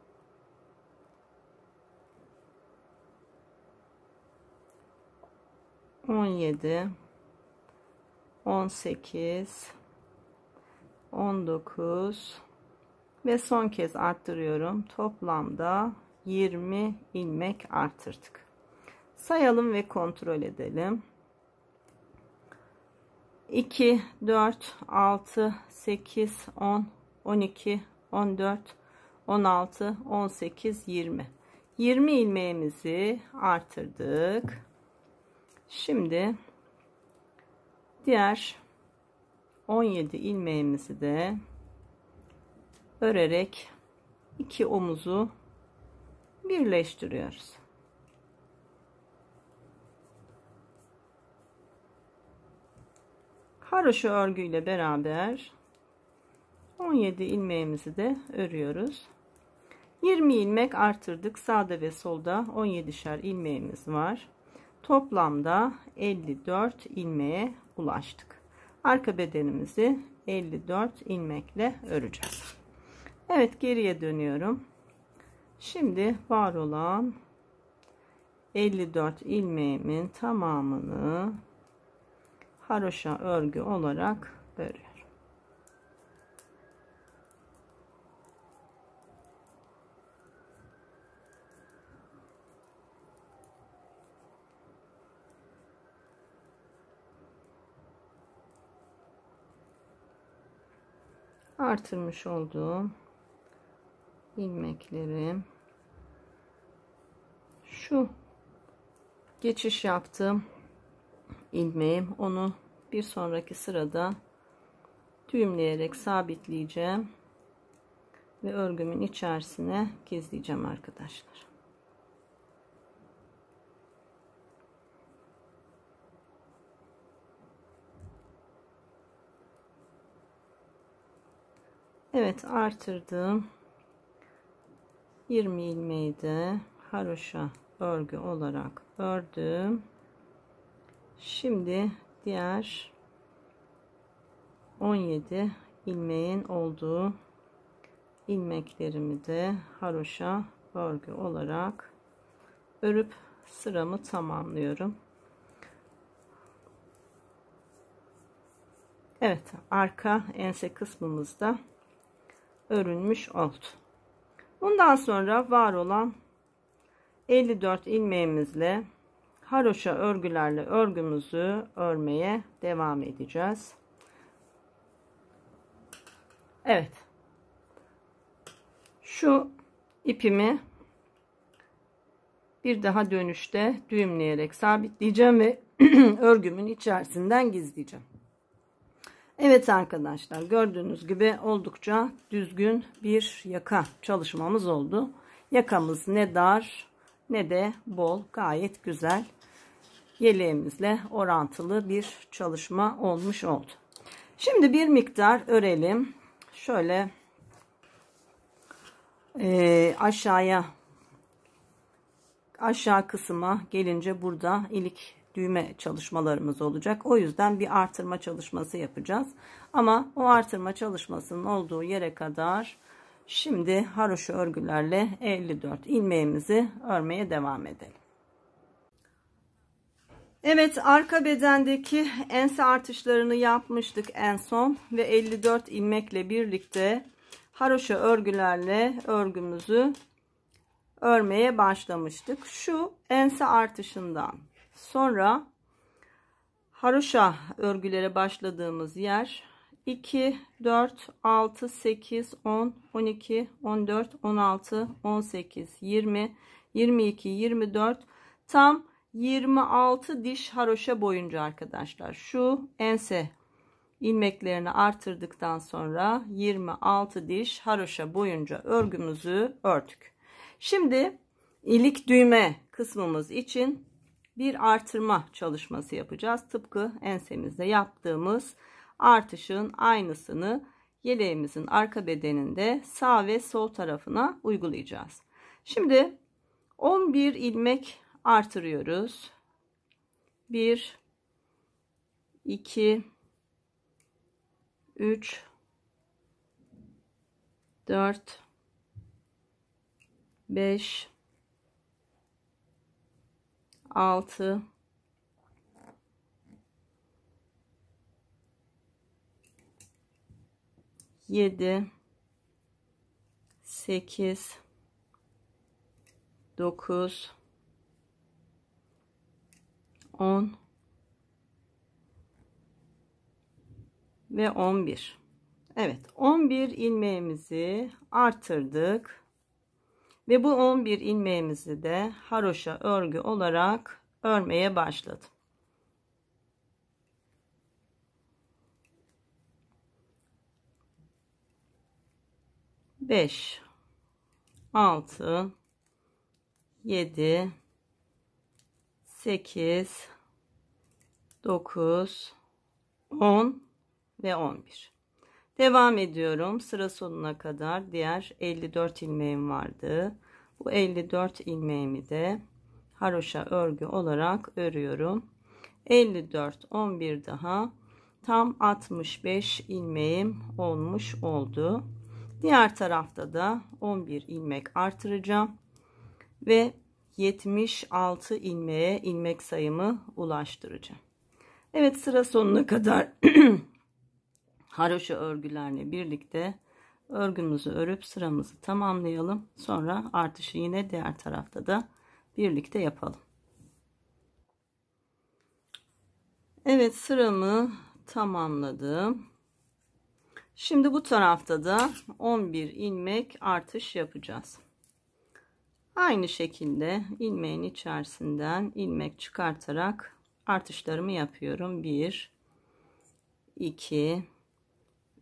17 18 19 ve son kez arttırıyorum. Toplamda 20 ilmek artırdık. Sayalım ve kontrol edelim. 2 4 6 8 10 12 14 16 18 20 20 ilmeğimizi artırdık. Şimdi diğer 17 ilmeğimizi de örerek iki omuzu birleştiriyoruz. Haroşa örgüyle beraber 17 ilmeğimizi de örüyoruz. 20 ilmek artırdık. Sağda ve solda 17'şer ilmeğimiz var toplamda 54 ilmeğe ulaştık. Arka bedenimizi 54 ilmekle öreceğiz. Evet geriye dönüyorum. Şimdi var olan 54 ilmeğimin tamamını haroşa örgü olarak artırmış olduğum ilmeklerim şu geçiş yaptığım ilmeğim onu bir sonraki sırada düğümleyerek sabitleyeceğim ve örgümün içerisine gizleyeceğim arkadaşlar. Evet artırdım. 20 ilmeği de haroşa örgü olarak ördüm. Şimdi diğer 17 ilmeğin olduğu ilmeklerimi de haroşa örgü olarak örüp sıramı tamamlıyorum. Evet arka ense kısmımızda örülmüş oldu. Bundan sonra var olan 54 ilmeğimizle haroşa örgülerle örgümüzü örmeye devam edeceğiz. Evet. Şu ipimi bir daha dönüşte düğümleyerek sabitleyeceğim ve örgümün içerisinden gizleyeceğim. Evet arkadaşlar gördüğünüz gibi oldukça düzgün bir yaka çalışmamız oldu. Yakamız ne dar ne de bol gayet güzel yeleğimizle orantılı bir çalışma olmuş oldu. Şimdi bir miktar örelim. Şöyle e, aşağıya aşağı kısma gelince burada ilik düğme çalışmalarımız olacak. O yüzden bir artırma çalışması yapacağız. Ama o artırma çalışmasının olduğu yere kadar şimdi haroşa örgülerle 54 ilmeğimizi örmeye devam edelim. Evet arka bedendeki ense artışlarını yapmıştık en son ve 54 ilmekle birlikte haroşa örgülerle örgümüzü örmeye başlamıştık. Şu ense artışından Sonra haroşa örgülere başladığımız yer 2 4 6 8 10 12 14 16 18 20 22 24 tam 26 diş haroşa boyunca arkadaşlar şu ense ilmeklerini artırdıktan sonra 26 diş haroşa boyunca örgümüzü ördük. Şimdi ilik düğme kısmımız için bir artırma çalışması yapacağız. Tıpkı ensemizde yaptığımız artışın aynısını yeleğimizin arka bedeninde sağ ve sol tarafına uygulayacağız. Şimdi 11 ilmek artırıyoruz. 1 2 3 4 5 6 7 8 9 10 ve 11 Evet 11 ilmeğimizi artırdık ve bu 11 ilmeğimizi de haroşa örgü olarak örmeye başladım. Beş, altı, yedi, sekiz, dokuz, on ve on bir. Devam ediyorum. Sıra sonuna kadar diğer 54 ilmeğim vardı. Bu 54 ilmeğimi de haroşa örgü olarak örüyorum. 54 11 daha tam 65 ilmeğim olmuş oldu. Diğer tarafta da 11 ilmek artıracağım ve 76 ilmeğe ilmek sayımı ulaştıracağım. Evet sıra sonuna kadar haroşa örgülerle birlikte örgümüzü örüp sıramızı tamamlayalım. Sonra artışı yine diğer tarafta da birlikte yapalım. Evet sıramı tamamladım. Şimdi bu tarafta da 11 ilmek artış yapacağız. Aynı şekilde ilmeğin içerisinden ilmek çıkartarak artışlarımı yapıyorum. 1 2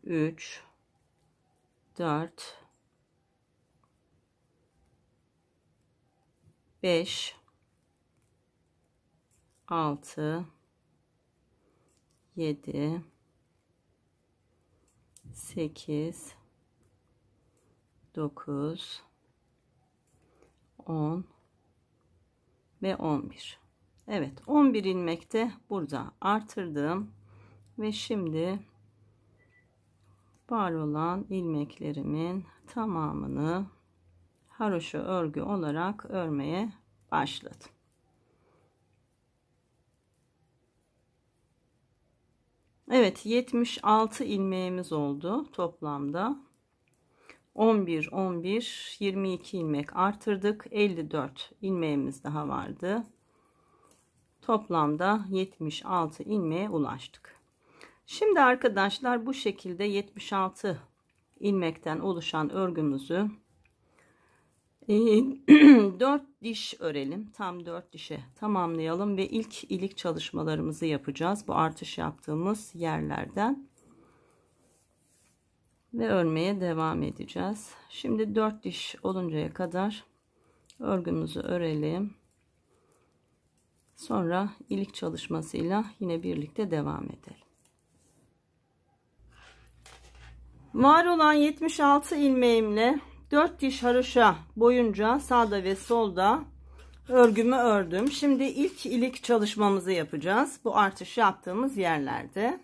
3 4 5 6 7 8 9 10 ve 11 Evet 11 ilmekte burada artırdım ve şimdi var olan ilmeklerimin tamamını haroşa örgü olarak örmeye başladım. Evet 76 ilmeğimiz oldu toplamda. 11 11 22 ilmek artırdık. 54 ilmeğimiz daha vardı. Toplamda 76 ilmeğe ulaştık. Şimdi arkadaşlar bu şekilde 76 ilmekten oluşan örgümüzü 4 e, diş örelim. Tam 4 dişe tamamlayalım ve ilk ilik çalışmalarımızı yapacağız. Bu artış yaptığımız yerlerden. Ve örmeye devam edeceğiz. Şimdi 4 diş oluncaya kadar örgümüzü örelim. Sonra ilik çalışmasıyla yine birlikte devam edelim. Var olan 76 ilmeğimle 4 diş haroşa boyunca sağda ve solda örgümü ördüm. Şimdi ilk ilik çalışmamızı yapacağız. Bu artış yaptığımız yerlerde.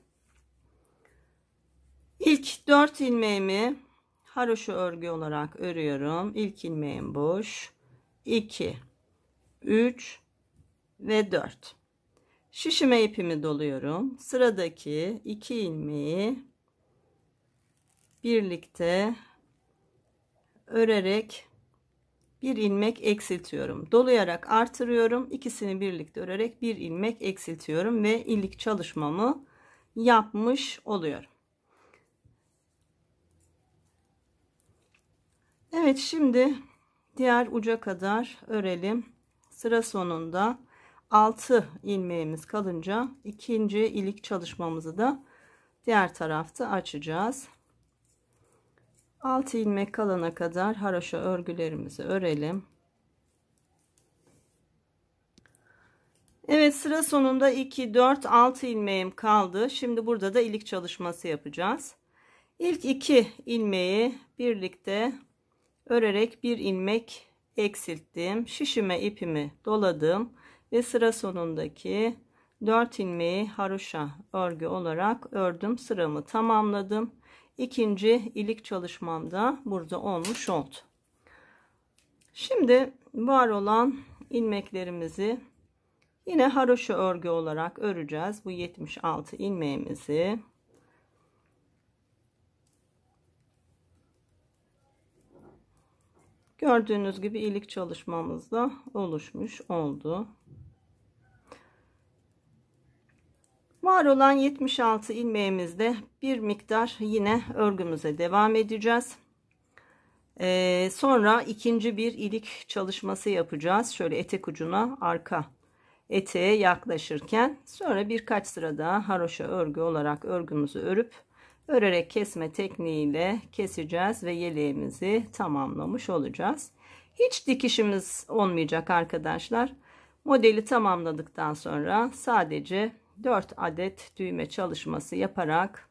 İlk 4 ilmeğimi haroşa örgü olarak örüyorum. İlk ilmeğim boş. 2 3 ve 4. Şişime ipimi doluyorum. Sıradaki 2 ilmeği birlikte örerek bir ilmek eksiltiyorum. Dolayarak artırıyorum. İkisini birlikte örerek bir ilmek eksiltiyorum ve ilik çalışmamı yapmış oluyorum. Evet şimdi diğer uca kadar örelim. Sıra sonunda 6 ilmeğimiz kalınca ikinci ilik çalışmamızı da diğer tarafta açacağız. 6 ilmek kalana kadar haroşa örgülerimizi örelim Evet sıra sonunda 2 4 6 ilmeğim kaldı şimdi burada da ilik çalışması yapacağız İlk 2 ilmeği birlikte örerek bir ilmek eksilttim şişime ipimi doladım ve sıra sonundaki 4 ilmeği haroşa örgü olarak ördüm sıramı tamamladım ikinci ilik çalışmamda burada olmuş oldu. Şimdi var olan ilmeklerimizi yine haroşa örgü olarak öreceğiz. Bu 76 ilmeğimizi. Gördüğünüz gibi ilik çalışmamızda oluşmuş oldu. Var olan 76 ilmeğimizde bir miktar yine örgümüze devam edeceğiz. Ee, sonra ikinci bir ilik çalışması yapacağız. Şöyle etek ucuna arka eteğe yaklaşırken sonra birkaç sıra daha haroşa örgü olarak örgümüzü örüp örerek kesme tekniğiyle keseceğiz ve yeleğimizi tamamlamış olacağız. Hiç dikişimiz olmayacak arkadaşlar. Modeli tamamladıktan sonra sadece 4 adet düğme çalışması yaparak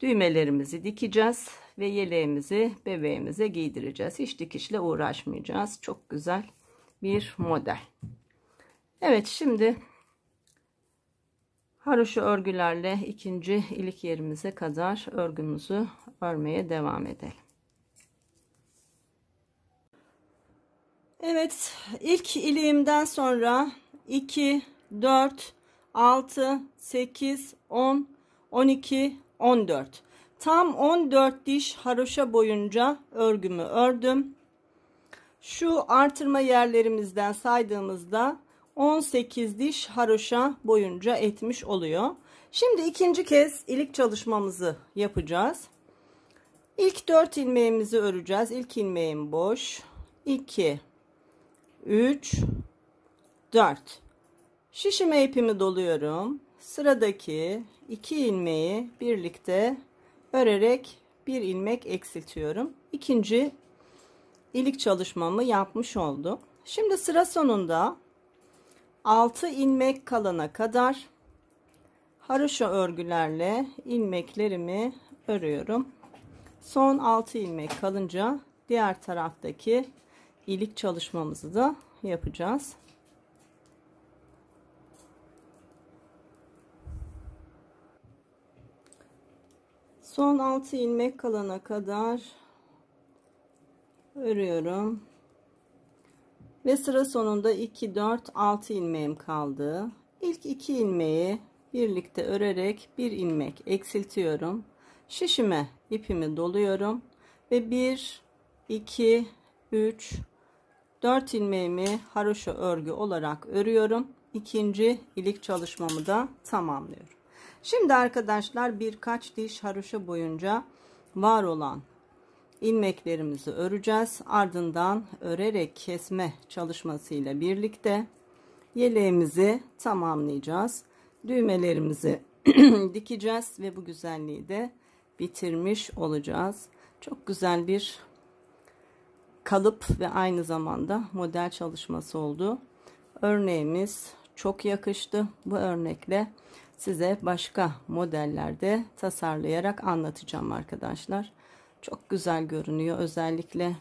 düğmelerimizi dikeceğiz ve yeleğimizi bebeğimize giydireceğiz. Hiç dikişle uğraşmayacağız. Çok güzel bir model. Evet şimdi haroşa örgülerle ikinci ilik yerimize kadar örgümüzü örmeye devam edelim. Evet ilk iliğimden sonra 2 4 6, 8, 10, 12, 14. Tam 14 diş haroşa boyunca örgümü ördüm. Şu artırma yerlerimizden saydığımızda 18 diş haroşa boyunca etmiş oluyor. Şimdi ikinci kez ilik çalışmamızı yapacağız. İlk 4 ilmeğimizi öreceğiz. İlk ilmeğim boş. 2 3 4 Şişime ipimi doluyorum. Sıradaki iki ilmeği birlikte örerek bir ilmek eksiltiyorum. İkinci ilik çalışmamı yapmış oldum. Şimdi sıra sonunda 6 ilmek kalana kadar haroşa örgülerle ilmeklerimi örüyorum. Son 6 ilmek kalınca diğer taraftaki ilik çalışmamızı da yapacağız. son 6 ilmek kalana kadar örüyorum ve sıra sonunda 2 4 6 ilmeğim kaldı ilk 2 ilmeği birlikte örerek bir ilmek eksiltiyorum şişime ipimi doluyorum ve 1 2 3 4 ilmeğimi haroşa örgü olarak örüyorum ikinci ilik çalışmamı da tamamlıyorum Şimdi arkadaşlar birkaç diş haroşa boyunca var olan ilmeklerimizi öreceğiz. Ardından örerek kesme çalışmasıyla birlikte yeleğimizi tamamlayacağız. Düğmelerimizi dikeceğiz ve bu güzelliği de bitirmiş olacağız. Çok güzel bir kalıp ve aynı zamanda model çalışması oldu. Örneğimiz çok yakıştı. Bu örnekle size başka modellerde tasarlayarak anlatacağım arkadaşlar. Çok güzel görünüyor. Özellikle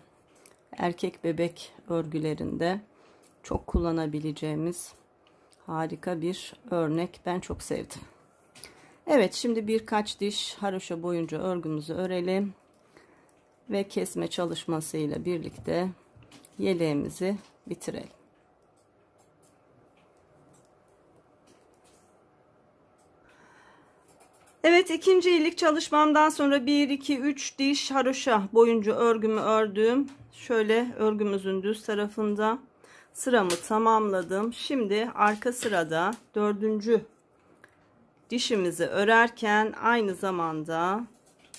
erkek bebek örgülerinde çok kullanabileceğimiz harika bir örnek. Ben çok sevdim. Evet şimdi birkaç diş haroşa boyunca örgümüzü örelim. Ve kesme çalışmasıyla birlikte yeleğimizi bitirelim. Evet ikinci iyilik çalışmamdan sonra 1 2 3 diş haroşa boyunca örgümü ördüm. Şöyle örgümüzün düz tarafında sıramı tamamladım. Şimdi arka sırada dördüncü dişimizi örerken aynı zamanda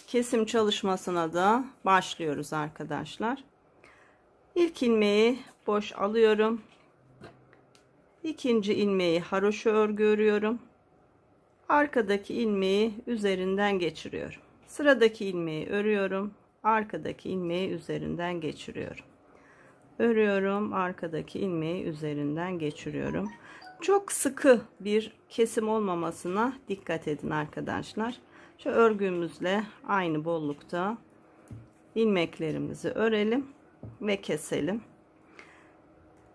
kesim çalışmasına da başlıyoruz arkadaşlar. İlk ilmeği boş alıyorum. İkinci ilmeği haroşa örgü örüyorum arkadaki ilmeği üzerinden geçiriyorum sıradaki ilmeği örüyorum arkadaki ilmeği üzerinden geçiriyorum örüyorum arkadaki ilmeği üzerinden geçiriyorum çok sıkı bir kesim olmamasına dikkat edin arkadaşlar şu örgümüzle aynı bollukta ilmeklerimizi örelim ve keselim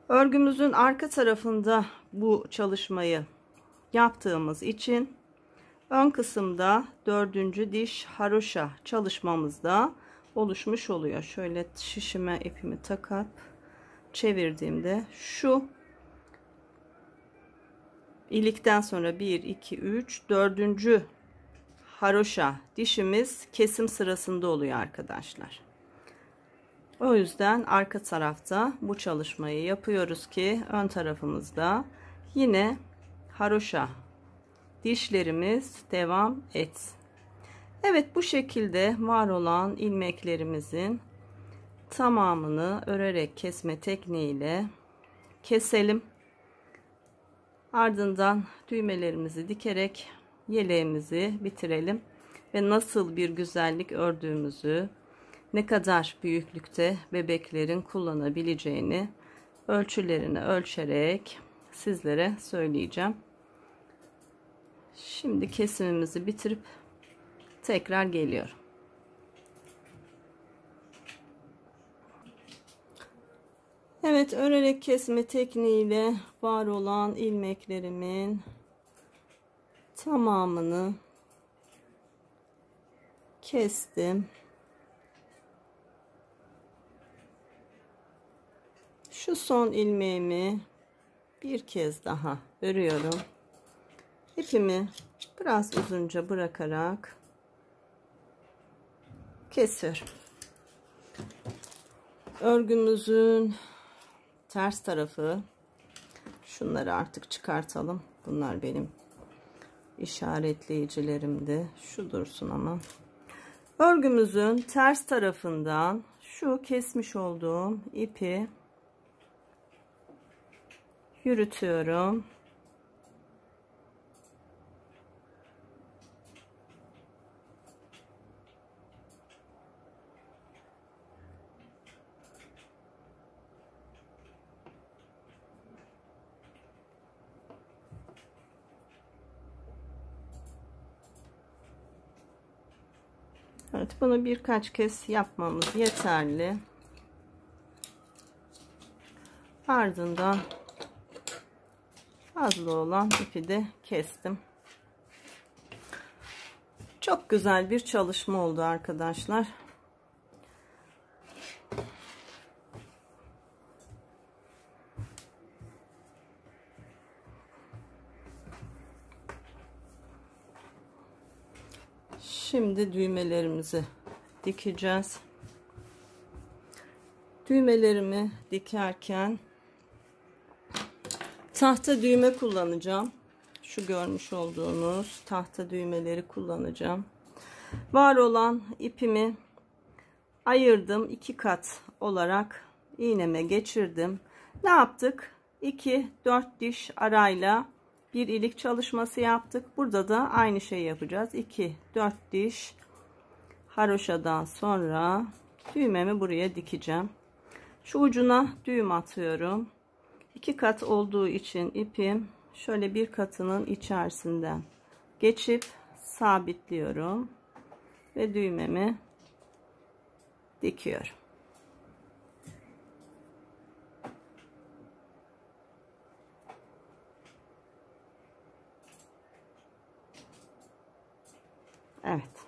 örgümüzün arka tarafında bu çalışmayı yaptığımız için ön kısımda dördüncü diş haroşa çalışmamızda oluşmuş oluyor. Şöyle şişime ipimi takıp çevirdiğimde şu ilikten sonra 1 2 3 4. haroşa dişimiz kesim sırasında oluyor arkadaşlar. O yüzden arka tarafta bu çalışmayı yapıyoruz ki ön tarafımızda yine haroşa dişlerimiz devam et. Evet bu şekilde var olan ilmeklerimizin tamamını örerek kesme tekniğiyle keselim. Ardından düğmelerimizi dikerek yeleğimizi bitirelim ve nasıl bir güzellik ördüğümüzü, ne kadar büyüklükte bebeklerin kullanabileceğini ölçülerini ölçerek sizlere söyleyeceğim. Şimdi kesimimizi bitirip tekrar geliyorum. Evet örerek kesme tekniğiyle var olan ilmeklerimin tamamını kestim. Şu son ilmeğimi bir kez daha örüyorum ipimi biraz uzunca bırakarak kesiyorum. Örgümüzün ters tarafı şunları artık çıkartalım. Bunlar benim işaretleyicilerimdi. Şu dursun ama. Örgümüzün ters tarafından şu kesmiş olduğum ipi yürütüyorum. Evet bunu birkaç kez yapmamız yeterli. Ardından fazla olan ipi de kestim. Çok güzel bir çalışma oldu arkadaşlar. şekilde düğmelerimizi dikeceğiz. Düğmelerimi dikerken tahta düğme kullanacağım. Şu görmüş olduğunuz tahta düğmeleri kullanacağım. Var olan ipimi ayırdım. iki kat olarak iğneme geçirdim. Ne yaptık? 2 4 diş arayla bir ilik çalışması yaptık. Burada da aynı şeyi yapacağız. 2 4 diş haroşadan sonra düğmemi buraya dikeceğim. Şu ucuna düğüm atıyorum. 2 kat olduğu için ipim şöyle bir katının içerisinden geçip sabitliyorum ve düğmemi dikiyorum. Evet.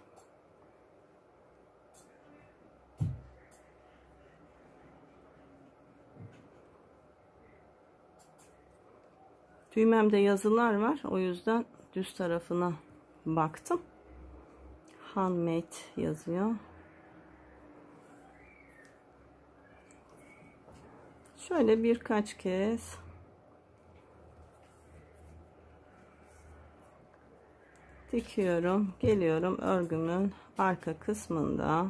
Düğmemde yazılar var. O yüzden düz tarafına baktım. Handmade yazıyor. Şöyle birkaç kez dikiyorum geliyorum örgümün arka kısmında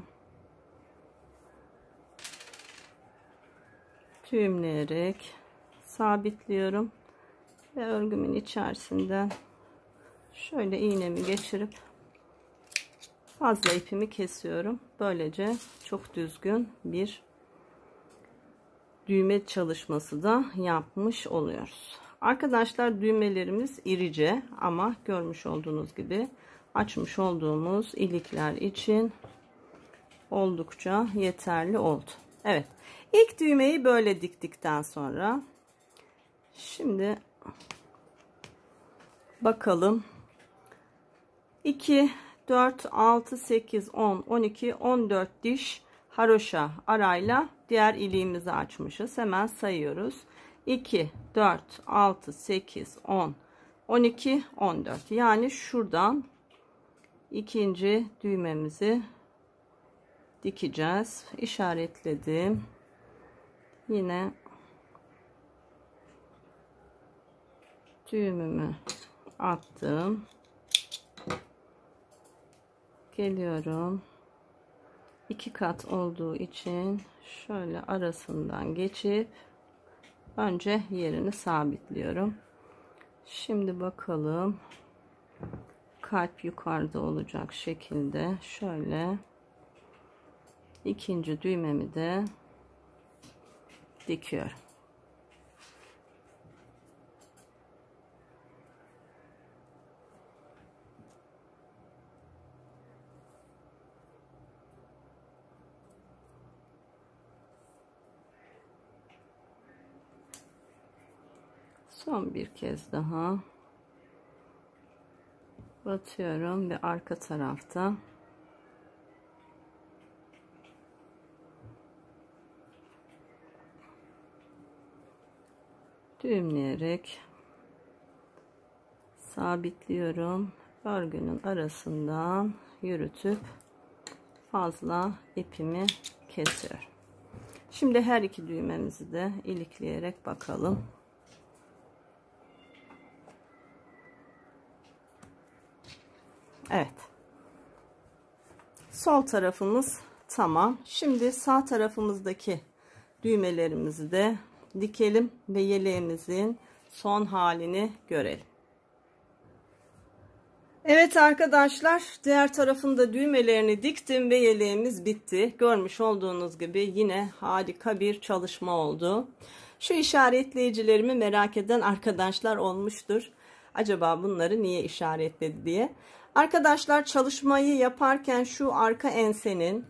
düğümleyerek sabitliyorum ve örgümün içerisinden şöyle iğnemi geçirip fazla ipimi kesiyorum böylece çok düzgün bir düğme çalışması da yapmış oluyoruz Arkadaşlar düğmelerimiz irice ama görmüş olduğunuz gibi açmış olduğumuz ilikler için oldukça yeterli oldu. Evet ilk düğmeyi böyle diktikten sonra şimdi bakalım 2 4 6 8 10 12 14 diş haroşa arayla diğer iliğimizi açmışız hemen sayıyoruz 2, 4, 6, 8, 10, 12, 14. Yani şuradan ikinci düğmemizi dikeceğiz. İşaretledim. Yine düğümümü attım. Geliyorum. iki kat olduğu için şöyle arasından geçip Önce yerini sabitliyorum. Şimdi bakalım kalp yukarıda olacak şekilde şöyle ikinci düğmemi de dikiyorum. son bir kez daha batıyorum ve arka tarafta düğümleyerek sabitliyorum örgünün arasından yürütüp fazla ipimi kesiyorum şimdi her iki düğmemizi de ilikleyerek bakalım Evet. Sol tarafımız tamam. Şimdi sağ tarafımızdaki düğmelerimizi de dikelim ve yeleğimizin son halini görelim. Evet arkadaşlar diğer tarafında düğmelerini diktim ve yeleğimiz bitti. Görmüş olduğunuz gibi yine harika bir çalışma oldu. Şu işaretleyicilerimi merak eden arkadaşlar olmuştur. Acaba bunları niye işaretledi diye. Arkadaşlar çalışmayı yaparken şu arka ensenin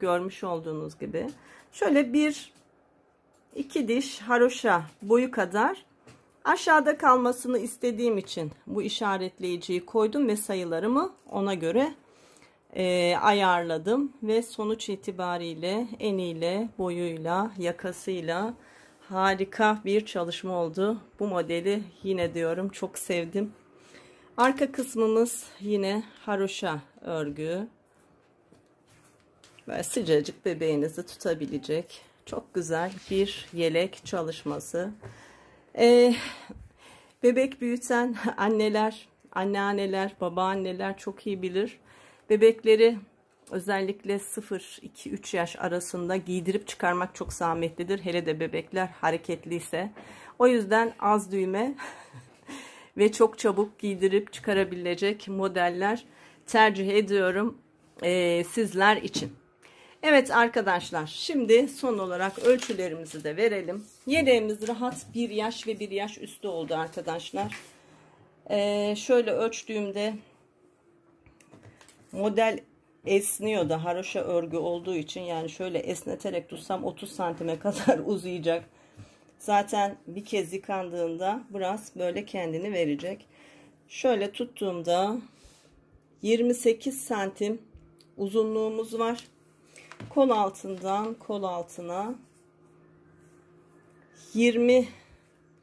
görmüş olduğunuz gibi şöyle bir iki diş haroşa boyu kadar aşağıda kalmasını istediğim için bu işaretleyiciyi koydum ve sayılarımı ona göre e, ayarladım ve sonuç itibariyle eniyle boyuyla yakasıyla harika bir çalışma oldu bu modeli yine diyorum çok sevdim Arka kısmımız yine haroşa örgü. Böyle sıcacık bebeğinizi tutabilecek çok güzel bir yelek çalışması. Ee, bebek büyüten anneler, anneanneler, babaanneler çok iyi bilir. Bebekleri özellikle 0-2-3 yaş arasında giydirip çıkarmak çok zahmetlidir. Hele de bebekler hareketliyse. O yüzden az düğme ve çok çabuk giydirip çıkarabilecek modeller tercih ediyorum e, sizler için. Evet arkadaşlar şimdi son olarak ölçülerimizi de verelim. Yeleğimiz rahat bir yaş ve bir yaş üstü oldu arkadaşlar. Ee, şöyle ölçtüğümde model esniyor da haroşa örgü olduğu için yani şöyle esneterek tutsam 30 santime kadar uzayacak Zaten bir kez yıkandığında biraz böyle kendini verecek. Şöyle tuttuğumda 28 santim uzunluğumuz var. Kol altından kol altına 20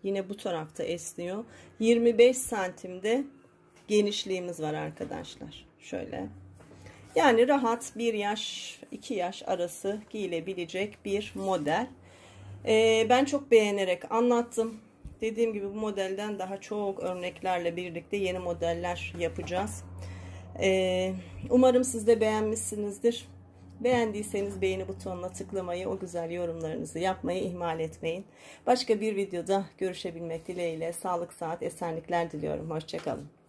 yine bu tarafta esniyor. 25 santimde genişliğimiz var arkadaşlar. Şöyle. Yani rahat bir yaş iki yaş arası giyilebilecek bir model. Ee, ben çok beğenerek anlattım. Dediğim gibi bu modelden daha çok örneklerle birlikte yeni modeller yapacağız. Ee, umarım siz de beğenmişsinizdir. Beğendiyseniz beğeni butonuna tıklamayı, o güzel yorumlarınızı yapmayı ihmal etmeyin. Başka bir videoda görüşebilmek dileğiyle sağlık, saat, esenlikler diliyorum. Hoşçakalın.